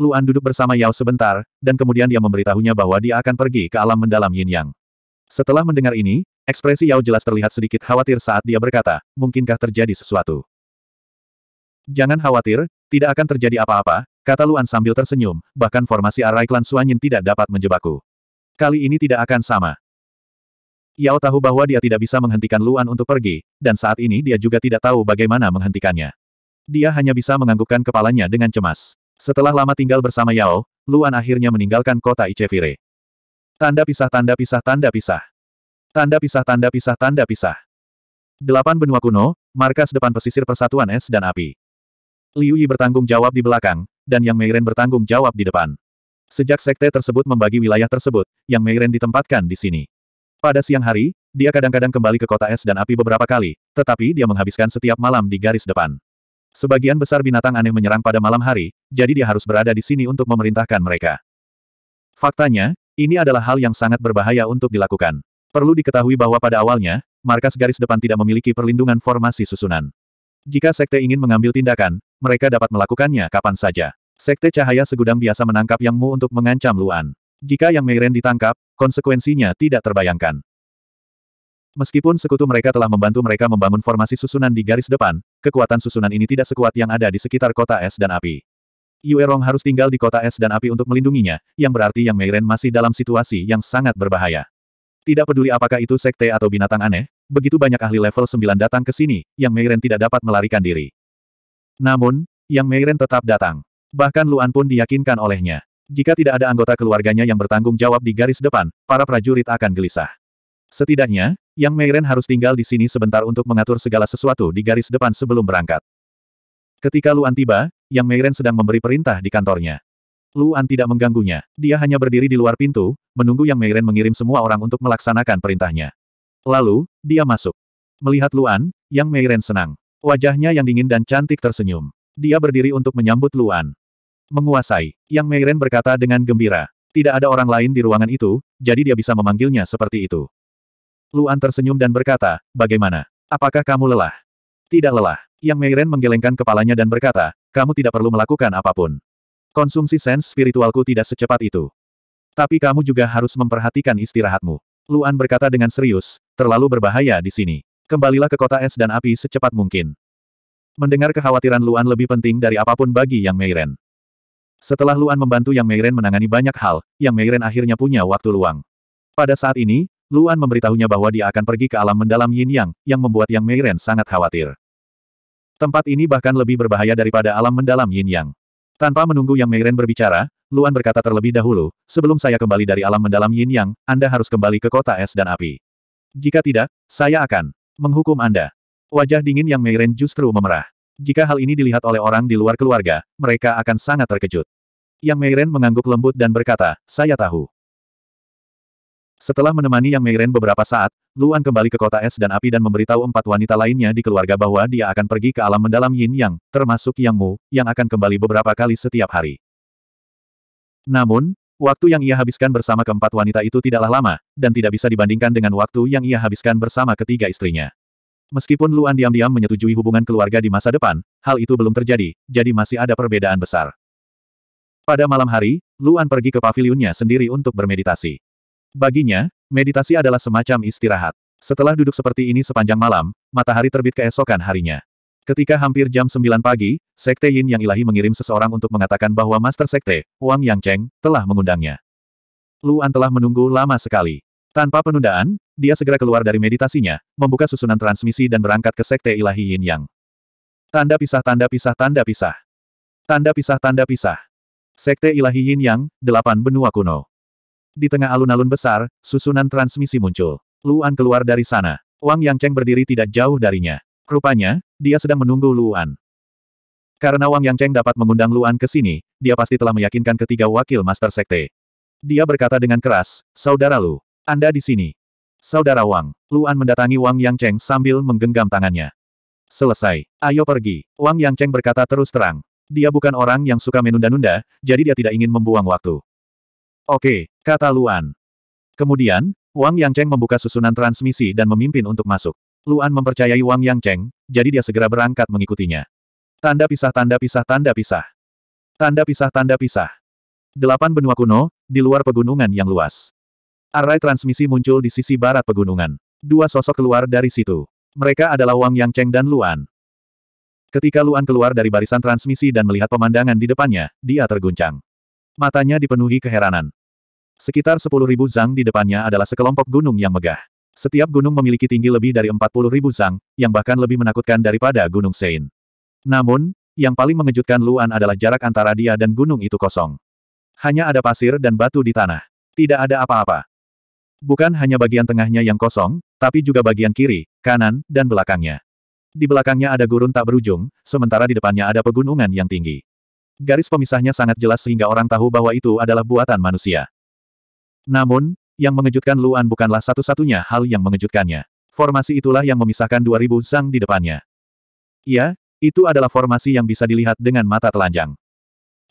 Luan duduk bersama Yao sebentar, dan kemudian dia memberitahunya bahwa dia akan pergi ke alam mendalam Yin Yang. Setelah mendengar ini, Ekspresi Yao jelas terlihat sedikit khawatir saat dia berkata, mungkinkah terjadi sesuatu? Jangan khawatir, tidak akan terjadi apa-apa, kata Luan sambil tersenyum, bahkan formasi arai klan Suanyin tidak dapat menjebakku. Kali ini tidak akan sama. Yao tahu bahwa dia tidak bisa menghentikan Luan untuk pergi, dan saat ini dia juga tidak tahu bagaimana menghentikannya. Dia hanya bisa menganggukkan kepalanya dengan cemas. Setelah lama tinggal bersama Yao, Luan akhirnya meninggalkan kota Ichevire. Tanda pisah tanda pisah tanda pisah. Tanda pisah tanda pisah tanda pisah. Delapan benua kuno, markas depan pesisir persatuan es dan api. Liu Yi bertanggung jawab di belakang, dan Yang Meiren bertanggung jawab di depan. Sejak sekte tersebut membagi wilayah tersebut, Yang Meiren ditempatkan di sini. Pada siang hari, dia kadang-kadang kembali ke kota es dan api beberapa kali, tetapi dia menghabiskan setiap malam di garis depan. Sebagian besar binatang aneh menyerang pada malam hari, jadi dia harus berada di sini untuk memerintahkan mereka. Faktanya, ini adalah hal yang sangat berbahaya untuk dilakukan. Perlu diketahui bahwa pada awalnya, markas garis depan tidak memiliki perlindungan formasi susunan. Jika sekte ingin mengambil tindakan, mereka dapat melakukannya kapan saja. Sekte Cahaya Segudang biasa menangkap Yang Mu untuk mengancam Luan. Jika Yang Meiren ditangkap, konsekuensinya tidak terbayangkan. Meskipun sekutu mereka telah membantu mereka membangun formasi susunan di garis depan, kekuatan susunan ini tidak sekuat yang ada di sekitar kota es dan api. Yue Rong harus tinggal di kota es dan api untuk melindunginya, yang berarti Yang Meiren masih dalam situasi yang sangat berbahaya. Tidak peduli apakah itu sekte atau binatang aneh, begitu banyak ahli level 9 datang ke sini, Yang Meiren tidak dapat melarikan diri. Namun, Yang Meiren tetap datang. Bahkan Luan pun diyakinkan olehnya. Jika tidak ada anggota keluarganya yang bertanggung jawab di garis depan, para prajurit akan gelisah. Setidaknya, Yang Meiren harus tinggal di sini sebentar untuk mengatur segala sesuatu di garis depan sebelum berangkat. Ketika Luan tiba, Yang Meiren sedang memberi perintah di kantornya. Luan tidak mengganggunya. Dia hanya berdiri di luar pintu, menunggu yang Meiren mengirim semua orang untuk melaksanakan perintahnya. Lalu, dia masuk. Melihat Luan, yang Meiren senang. Wajahnya yang dingin dan cantik tersenyum. Dia berdiri untuk menyambut Luan. Menguasai, yang Meiren berkata dengan gembira. Tidak ada orang lain di ruangan itu, jadi dia bisa memanggilnya seperti itu. Luan tersenyum dan berkata, bagaimana? Apakah kamu lelah? Tidak lelah. Yang Meiren menggelengkan kepalanya dan berkata, kamu tidak perlu melakukan apapun. Konsumsi sens spiritualku tidak secepat itu. Tapi kamu juga harus memperhatikan istirahatmu. Luan berkata dengan serius, terlalu berbahaya di sini. Kembalilah ke kota es dan api secepat mungkin. Mendengar kekhawatiran Luan lebih penting dari apapun bagi Yang Meiren. Setelah Luan membantu Yang Meiren menangani banyak hal, Yang Meiren akhirnya punya waktu luang. Pada saat ini, Luan memberitahunya bahwa dia akan pergi ke alam mendalam Yin Yang, yang membuat Yang Meiren sangat khawatir. Tempat ini bahkan lebih berbahaya daripada alam mendalam Yin Yang. Tanpa menunggu Yang Meiren berbicara, Luan berkata terlebih dahulu, sebelum saya kembali dari alam mendalam yin yang, Anda harus kembali ke kota es dan api. Jika tidak, saya akan menghukum Anda. Wajah dingin Yang Meiren justru memerah. Jika hal ini dilihat oleh orang di luar keluarga, mereka akan sangat terkejut. Yang Meiren mengangguk lembut dan berkata, saya tahu. Setelah menemani Yang Meiren beberapa saat, Luan kembali ke kota es dan api dan memberitahu empat wanita lainnya di keluarga bahwa dia akan pergi ke alam mendalam Yin Yang, termasuk Yang Mu, yang akan kembali beberapa kali setiap hari. Namun, waktu yang ia habiskan bersama keempat wanita itu tidaklah lama, dan tidak bisa dibandingkan dengan waktu yang ia habiskan bersama ketiga istrinya. Meskipun Luan diam-diam menyetujui hubungan keluarga di masa depan, hal itu belum terjadi, jadi masih ada perbedaan besar. Pada malam hari, Luan pergi ke pavilionnya sendiri untuk bermeditasi. Baginya, meditasi adalah semacam istirahat. Setelah duduk seperti ini sepanjang malam, matahari terbit keesokan harinya. Ketika hampir jam 9 pagi, Sekte Yin Yang Ilahi mengirim seseorang untuk mengatakan bahwa Master Sekte, Wang Yang Cheng, telah mengundangnya. Luan telah menunggu lama sekali. Tanpa penundaan, dia segera keluar dari meditasinya, membuka susunan transmisi dan berangkat ke Sekte Ilahi Yin Yang. Tanda pisah tanda pisah tanda pisah. Tanda pisah tanda pisah. Sekte Ilahi Yin Yang, Delapan Benua Kuno. Di tengah alun-alun besar, susunan transmisi muncul. Luan keluar dari sana. Wang Yang Cheng berdiri tidak jauh darinya. Rupanya, dia sedang menunggu Luan. Karena Wang Yang Cheng dapat mengundang Luan ke sini, dia pasti telah meyakinkan ketiga wakil Master Sekte. Dia berkata dengan keras, Saudara Lu, Anda di sini. Saudara Wang, Luan mendatangi Wang Yang Cheng sambil menggenggam tangannya. Selesai, ayo pergi. Wang Yang Cheng berkata terus terang. Dia bukan orang yang suka menunda-nunda, jadi dia tidak ingin membuang waktu. Oke, kata Luan. Kemudian, Wang Yangcheng membuka susunan transmisi dan memimpin untuk masuk. Luan mempercayai Wang Yangcheng, jadi dia segera berangkat mengikutinya. Tanda pisah tanda pisah tanda pisah. Tanda pisah tanda pisah. Delapan benua kuno, di luar pegunungan yang luas. Array transmisi muncul di sisi barat pegunungan. Dua sosok keluar dari situ. Mereka adalah Wang Yangcheng dan Luan. Ketika Luan keluar dari barisan transmisi dan melihat pemandangan di depannya, dia terguncang. Matanya dipenuhi keheranan. Sekitar 10.000 zang di depannya adalah sekelompok gunung yang megah. Setiap gunung memiliki tinggi lebih dari 40.000 zang, yang bahkan lebih menakutkan daripada Gunung Sein. Namun, yang paling mengejutkan Luan adalah jarak antara dia dan gunung itu kosong. Hanya ada pasir dan batu di tanah. Tidak ada apa-apa. Bukan hanya bagian tengahnya yang kosong, tapi juga bagian kiri, kanan, dan belakangnya. Di belakangnya ada gurun tak berujung, sementara di depannya ada pegunungan yang tinggi. Garis pemisahnya sangat jelas sehingga orang tahu bahwa itu adalah buatan manusia. Namun, yang mengejutkan Luan bukanlah satu-satunya hal yang mengejutkannya. Formasi itulah yang memisahkan 2000 sang di depannya. Iya, itu adalah formasi yang bisa dilihat dengan mata telanjang.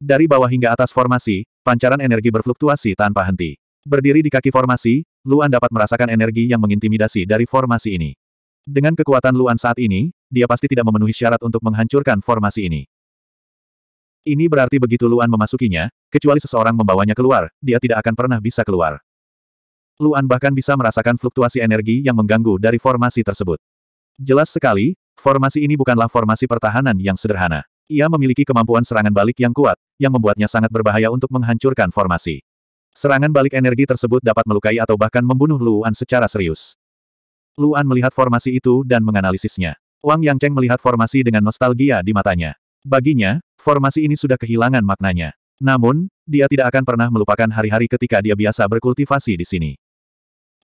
Dari bawah hingga atas formasi, pancaran energi berfluktuasi tanpa henti. Berdiri di kaki formasi, Luan dapat merasakan energi yang mengintimidasi dari formasi ini. Dengan kekuatan Luan saat ini, dia pasti tidak memenuhi syarat untuk menghancurkan formasi ini. Ini berarti begitu Luan memasukinya, kecuali seseorang membawanya keluar, dia tidak akan pernah bisa keluar. Luan bahkan bisa merasakan fluktuasi energi yang mengganggu dari formasi tersebut. Jelas sekali, formasi ini bukanlah formasi pertahanan yang sederhana. Ia memiliki kemampuan serangan balik yang kuat, yang membuatnya sangat berbahaya untuk menghancurkan formasi. Serangan balik energi tersebut dapat melukai atau bahkan membunuh Luan secara serius. Luan melihat formasi itu dan menganalisisnya. Wang Yangcheng melihat formasi dengan nostalgia di matanya. Baginya, formasi ini sudah kehilangan maknanya. Namun, dia tidak akan pernah melupakan hari-hari ketika dia biasa berkultivasi di sini.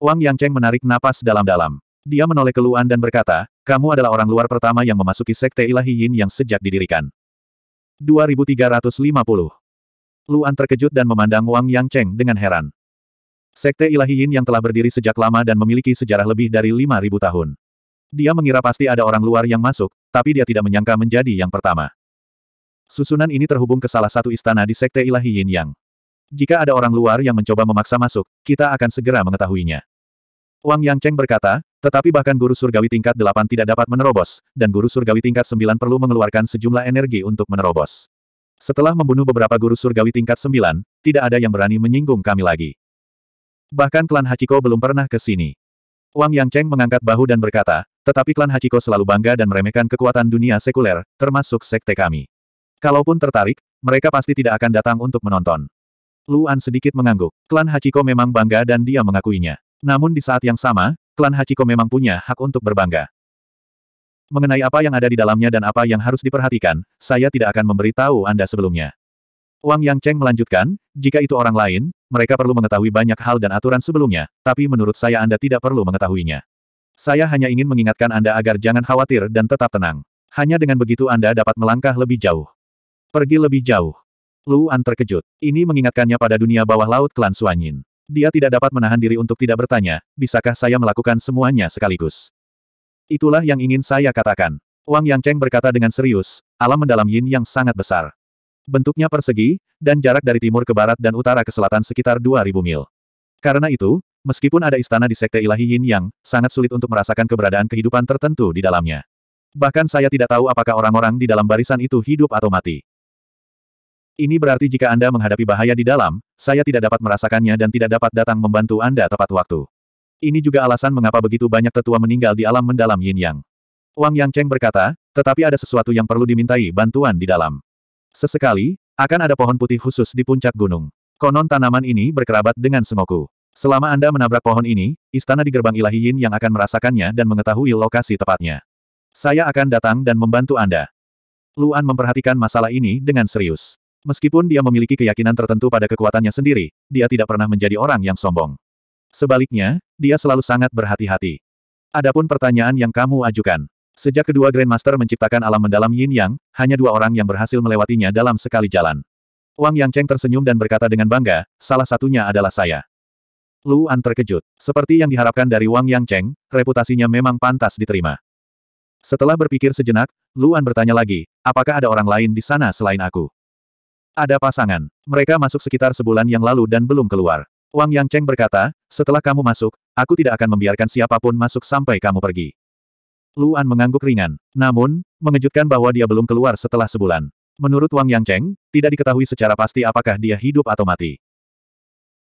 Wang Yangcheng menarik napas dalam-dalam. Dia menoleh ke Luan dan berkata, kamu adalah orang luar pertama yang memasuki Sekte Ilahi Yin yang sejak didirikan. 2350 Luan terkejut dan memandang Wang Yangcheng dengan heran. Sekte Ilahi Yin yang telah berdiri sejak lama dan memiliki sejarah lebih dari 5.000 tahun. Dia mengira pasti ada orang luar yang masuk, tapi dia tidak menyangka menjadi yang pertama. Susunan ini terhubung ke salah satu istana di Sekte Ilahi Yin Yang. Jika ada orang luar yang mencoba memaksa masuk, kita akan segera mengetahuinya. Wang Yang Cheng berkata, tetapi bahkan guru surgawi tingkat 8 tidak dapat menerobos, dan guru surgawi tingkat 9 perlu mengeluarkan sejumlah energi untuk menerobos. Setelah membunuh beberapa guru surgawi tingkat 9, tidak ada yang berani menyinggung kami lagi. Bahkan klan Hachiko belum pernah ke sini. Wang Yang Cheng mengangkat bahu dan berkata, tetapi klan Hachiko selalu bangga dan meremehkan kekuatan dunia sekuler, termasuk sekte kami. Kalaupun tertarik, mereka pasti tidak akan datang untuk menonton. Luan sedikit mengangguk. Klan Hachiko memang bangga dan dia mengakuinya. Namun di saat yang sama, klan Hachiko memang punya hak untuk berbangga. Mengenai apa yang ada di dalamnya dan apa yang harus diperhatikan, saya tidak akan memberitahu Anda sebelumnya. Wang Yang Cheng melanjutkan, jika itu orang lain, mereka perlu mengetahui banyak hal dan aturan sebelumnya, tapi menurut saya Anda tidak perlu mengetahuinya. Saya hanya ingin mengingatkan Anda agar jangan khawatir dan tetap tenang. Hanya dengan begitu Anda dapat melangkah lebih jauh. Pergi lebih jauh. Luan terkejut. Ini mengingatkannya pada dunia bawah laut klan Suanyin. Dia tidak dapat menahan diri untuk tidak bertanya, bisakah saya melakukan semuanya sekaligus? Itulah yang ingin saya katakan. Wang Yang Cheng berkata dengan serius, alam mendalam yin yang sangat besar. Bentuknya persegi, dan jarak dari timur ke barat dan utara ke selatan sekitar 2000 mil. Karena itu, meskipun ada istana di sekte ilahi Yin Yang, sangat sulit untuk merasakan keberadaan kehidupan tertentu di dalamnya. Bahkan saya tidak tahu apakah orang-orang di dalam barisan itu hidup atau mati. Ini berarti jika Anda menghadapi bahaya di dalam, saya tidak dapat merasakannya dan tidak dapat datang membantu Anda tepat waktu. Ini juga alasan mengapa begitu banyak tetua meninggal di alam mendalam yin yang. Wang Yang Cheng berkata, tetapi ada sesuatu yang perlu dimintai bantuan di dalam. Sesekali, akan ada pohon putih khusus di puncak gunung. Konon tanaman ini berkerabat dengan Sengoku. Selama Anda menabrak pohon ini, istana di gerbang ilahi yin yang akan merasakannya dan mengetahui lokasi tepatnya. Saya akan datang dan membantu Anda. Luan memperhatikan masalah ini dengan serius. Meskipun dia memiliki keyakinan tertentu pada kekuatannya sendiri, dia tidak pernah menjadi orang yang sombong. Sebaliknya, dia selalu sangat berhati-hati. Adapun pertanyaan yang kamu ajukan. Sejak kedua Grandmaster menciptakan alam mendalam Yin Yang, hanya dua orang yang berhasil melewatinya dalam sekali jalan. Wang Yang Cheng tersenyum dan berkata dengan bangga, salah satunya adalah saya. Lu An terkejut. Seperti yang diharapkan dari Wang Yang Cheng, reputasinya memang pantas diterima. Setelah berpikir sejenak, Lu An bertanya lagi, apakah ada orang lain di sana selain aku? Ada pasangan. Mereka masuk sekitar sebulan yang lalu dan belum keluar. Wang Yang Cheng berkata, setelah kamu masuk, aku tidak akan membiarkan siapapun masuk sampai kamu pergi. Luan mengangguk ringan. Namun, mengejutkan bahwa dia belum keluar setelah sebulan. Menurut Wang Yang Cheng, tidak diketahui secara pasti apakah dia hidup atau mati.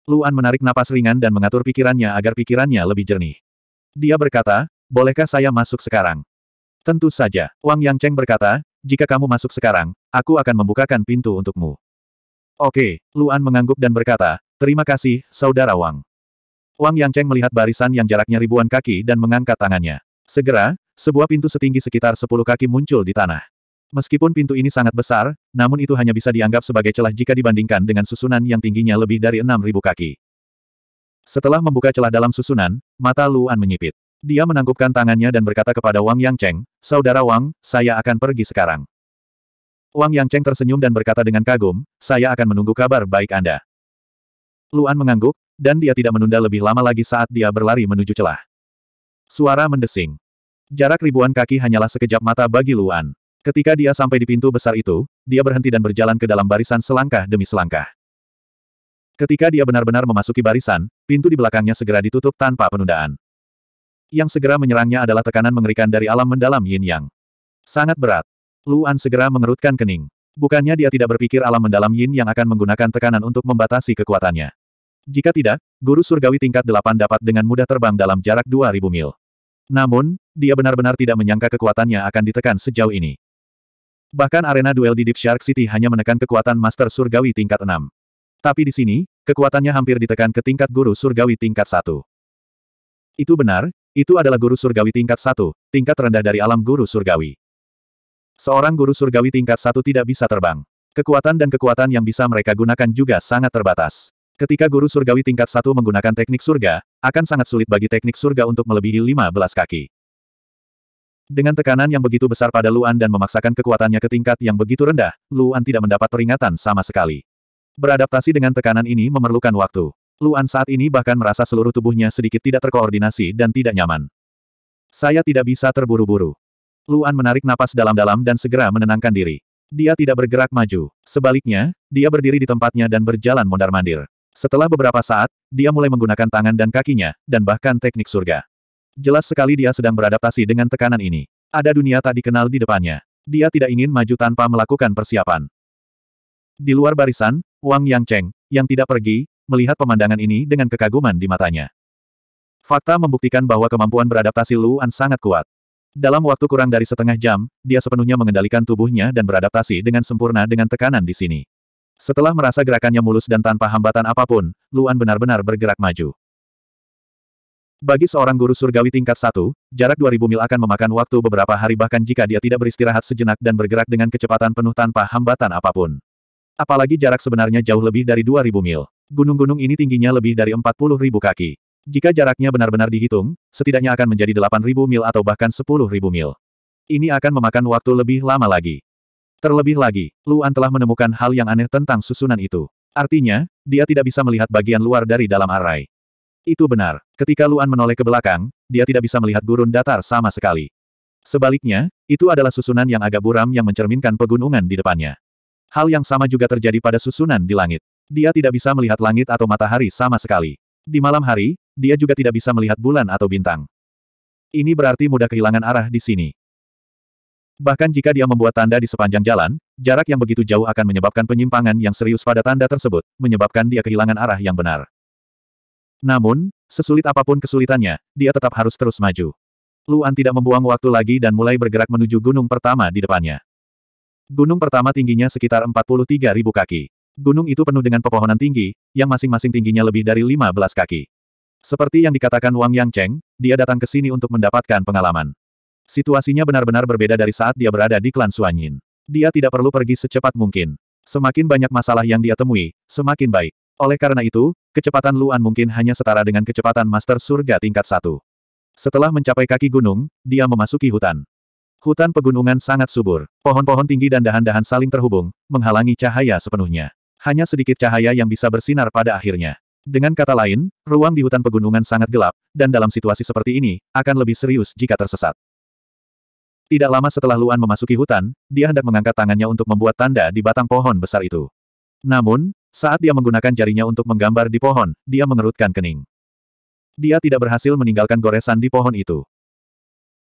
Luan menarik napas ringan dan mengatur pikirannya agar pikirannya lebih jernih. Dia berkata, bolehkah saya masuk sekarang? Tentu saja, Wang Yang Cheng berkata, jika kamu masuk sekarang, aku akan membukakan pintu untukmu. Oke, Luan mengangguk dan berkata, terima kasih, Saudara Wang. Wang Yang Cheng melihat barisan yang jaraknya ribuan kaki dan mengangkat tangannya. Segera, sebuah pintu setinggi sekitar sepuluh kaki muncul di tanah. Meskipun pintu ini sangat besar, namun itu hanya bisa dianggap sebagai celah jika dibandingkan dengan susunan yang tingginya lebih dari enam ribu kaki. Setelah membuka celah dalam susunan, mata Luan menyipit. Dia menangkupkan tangannya dan berkata kepada Wang Yang Cheng, Saudara Wang, saya akan pergi sekarang. Wang Yang Cheng tersenyum dan berkata dengan kagum, saya akan menunggu kabar baik Anda. Luan mengangguk, dan dia tidak menunda lebih lama lagi saat dia berlari menuju celah. Suara mendesing. Jarak ribuan kaki hanyalah sekejap mata bagi Luan. Ketika dia sampai di pintu besar itu, dia berhenti dan berjalan ke dalam barisan selangkah demi selangkah. Ketika dia benar-benar memasuki barisan, pintu di belakangnya segera ditutup tanpa penundaan. Yang segera menyerangnya adalah tekanan mengerikan dari alam mendalam yin yang. Sangat berat. Luan segera mengerutkan kening. Bukannya dia tidak berpikir alam mendalam Yin yang akan menggunakan tekanan untuk membatasi kekuatannya. Jika tidak, guru surgawi tingkat 8 dapat dengan mudah terbang dalam jarak 2000 mil. Namun, dia benar-benar tidak menyangka kekuatannya akan ditekan sejauh ini. Bahkan arena duel di Deep Shark City hanya menekan kekuatan Master Surgawi tingkat 6. Tapi di sini, kekuatannya hampir ditekan ke tingkat guru surgawi tingkat 1. Itu benar, itu adalah guru surgawi tingkat 1, tingkat rendah dari alam guru surgawi. Seorang guru surgawi tingkat satu tidak bisa terbang. Kekuatan dan kekuatan yang bisa mereka gunakan juga sangat terbatas. Ketika guru surgawi tingkat satu menggunakan teknik surga, akan sangat sulit bagi teknik surga untuk melebihi 15 kaki. Dengan tekanan yang begitu besar pada Luan dan memaksakan kekuatannya ke tingkat yang begitu rendah, Luan tidak mendapat peringatan sama sekali. Beradaptasi dengan tekanan ini memerlukan waktu. Luan saat ini bahkan merasa seluruh tubuhnya sedikit tidak terkoordinasi dan tidak nyaman. Saya tidak bisa terburu-buru. Luan menarik napas dalam-dalam dan segera menenangkan diri. Dia tidak bergerak maju. Sebaliknya, dia berdiri di tempatnya dan berjalan mondar-mandir. Setelah beberapa saat, dia mulai menggunakan tangan dan kakinya, dan bahkan teknik surga. Jelas sekali dia sedang beradaptasi dengan tekanan ini. Ada dunia tak dikenal di depannya. Dia tidak ingin maju tanpa melakukan persiapan. Di luar barisan, Wang Yang Cheng, yang tidak pergi, melihat pemandangan ini dengan kekaguman di matanya. Fakta membuktikan bahwa kemampuan beradaptasi Luan sangat kuat. Dalam waktu kurang dari setengah jam, dia sepenuhnya mengendalikan tubuhnya dan beradaptasi dengan sempurna dengan tekanan di sini. Setelah merasa gerakannya mulus dan tanpa hambatan apapun, Luan benar-benar bergerak maju. Bagi seorang guru surgawi tingkat 1, jarak 2000 mil akan memakan waktu beberapa hari bahkan jika dia tidak beristirahat sejenak dan bergerak dengan kecepatan penuh tanpa hambatan apapun. Apalagi jarak sebenarnya jauh lebih dari 2000 mil. Gunung-gunung ini tingginya lebih dari 40.000 kaki. Jika jaraknya benar-benar dihitung, setidaknya akan menjadi 8.000 mil atau bahkan 10.000 mil. Ini akan memakan waktu lebih lama lagi. Terlebih lagi, Luan telah menemukan hal yang aneh tentang susunan itu. Artinya, dia tidak bisa melihat bagian luar dari dalam arai. Itu benar. Ketika Luan menoleh ke belakang, dia tidak bisa melihat gurun datar sama sekali. Sebaliknya, itu adalah susunan yang agak buram yang mencerminkan pegunungan di depannya. Hal yang sama juga terjadi pada susunan di langit. Dia tidak bisa melihat langit atau matahari sama sekali. Di malam hari, dia juga tidak bisa melihat bulan atau bintang. Ini berarti mudah kehilangan arah di sini. Bahkan jika dia membuat tanda di sepanjang jalan, jarak yang begitu jauh akan menyebabkan penyimpangan yang serius pada tanda tersebut, menyebabkan dia kehilangan arah yang benar. Namun, sesulit apapun kesulitannya, dia tetap harus terus maju. Luan tidak membuang waktu lagi dan mulai bergerak menuju gunung pertama di depannya. Gunung pertama tingginya sekitar 43.000 kaki. Gunung itu penuh dengan pepohonan tinggi, yang masing-masing tingginya lebih dari 15 kaki. Seperti yang dikatakan Wang Yang Cheng, dia datang ke sini untuk mendapatkan pengalaman. Situasinya benar-benar berbeda dari saat dia berada di klan Suanyin. Dia tidak perlu pergi secepat mungkin. Semakin banyak masalah yang dia temui, semakin baik. Oleh karena itu, kecepatan Luan mungkin hanya setara dengan kecepatan Master Surga tingkat Satu. Setelah mencapai kaki gunung, dia memasuki hutan. Hutan pegunungan sangat subur. Pohon-pohon tinggi dan dahan-dahan saling terhubung, menghalangi cahaya sepenuhnya. Hanya sedikit cahaya yang bisa bersinar pada akhirnya. Dengan kata lain, ruang di hutan pegunungan sangat gelap, dan dalam situasi seperti ini, akan lebih serius jika tersesat. Tidak lama setelah Luan memasuki hutan, dia hendak mengangkat tangannya untuk membuat tanda di batang pohon besar itu. Namun, saat dia menggunakan jarinya untuk menggambar di pohon, dia mengerutkan kening. Dia tidak berhasil meninggalkan goresan di pohon itu.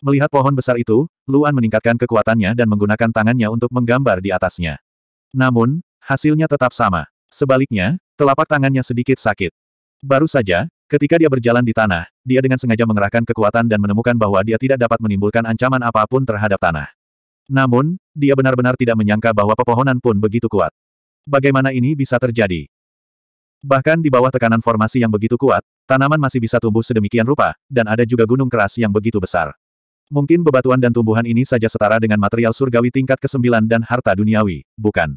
Melihat pohon besar itu, Luan meningkatkan kekuatannya dan menggunakan tangannya untuk menggambar di atasnya. Namun, hasilnya tetap sama. Sebaliknya, Telapak tangannya sedikit sakit. Baru saja, ketika dia berjalan di tanah, dia dengan sengaja mengerahkan kekuatan dan menemukan bahwa dia tidak dapat menimbulkan ancaman apapun terhadap tanah. Namun, dia benar-benar tidak menyangka bahwa pepohonan pun begitu kuat. Bagaimana ini bisa terjadi? Bahkan di bawah tekanan formasi yang begitu kuat, tanaman masih bisa tumbuh sedemikian rupa, dan ada juga gunung keras yang begitu besar. Mungkin bebatuan dan tumbuhan ini saja setara dengan material surgawi tingkat ke-9 dan harta duniawi, bukan?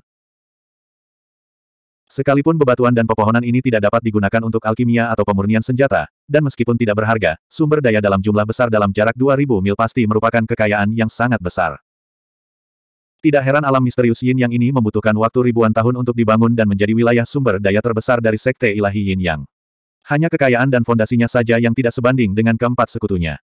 Sekalipun bebatuan dan pepohonan ini tidak dapat digunakan untuk alkimia atau pemurnian senjata, dan meskipun tidak berharga, sumber daya dalam jumlah besar dalam jarak 2000 mil pasti merupakan kekayaan yang sangat besar. Tidak heran alam misterius yin yang ini membutuhkan waktu ribuan tahun untuk dibangun dan menjadi wilayah sumber daya terbesar dari sekte ilahi yin yang. Hanya kekayaan dan fondasinya saja yang tidak sebanding dengan keempat sekutunya.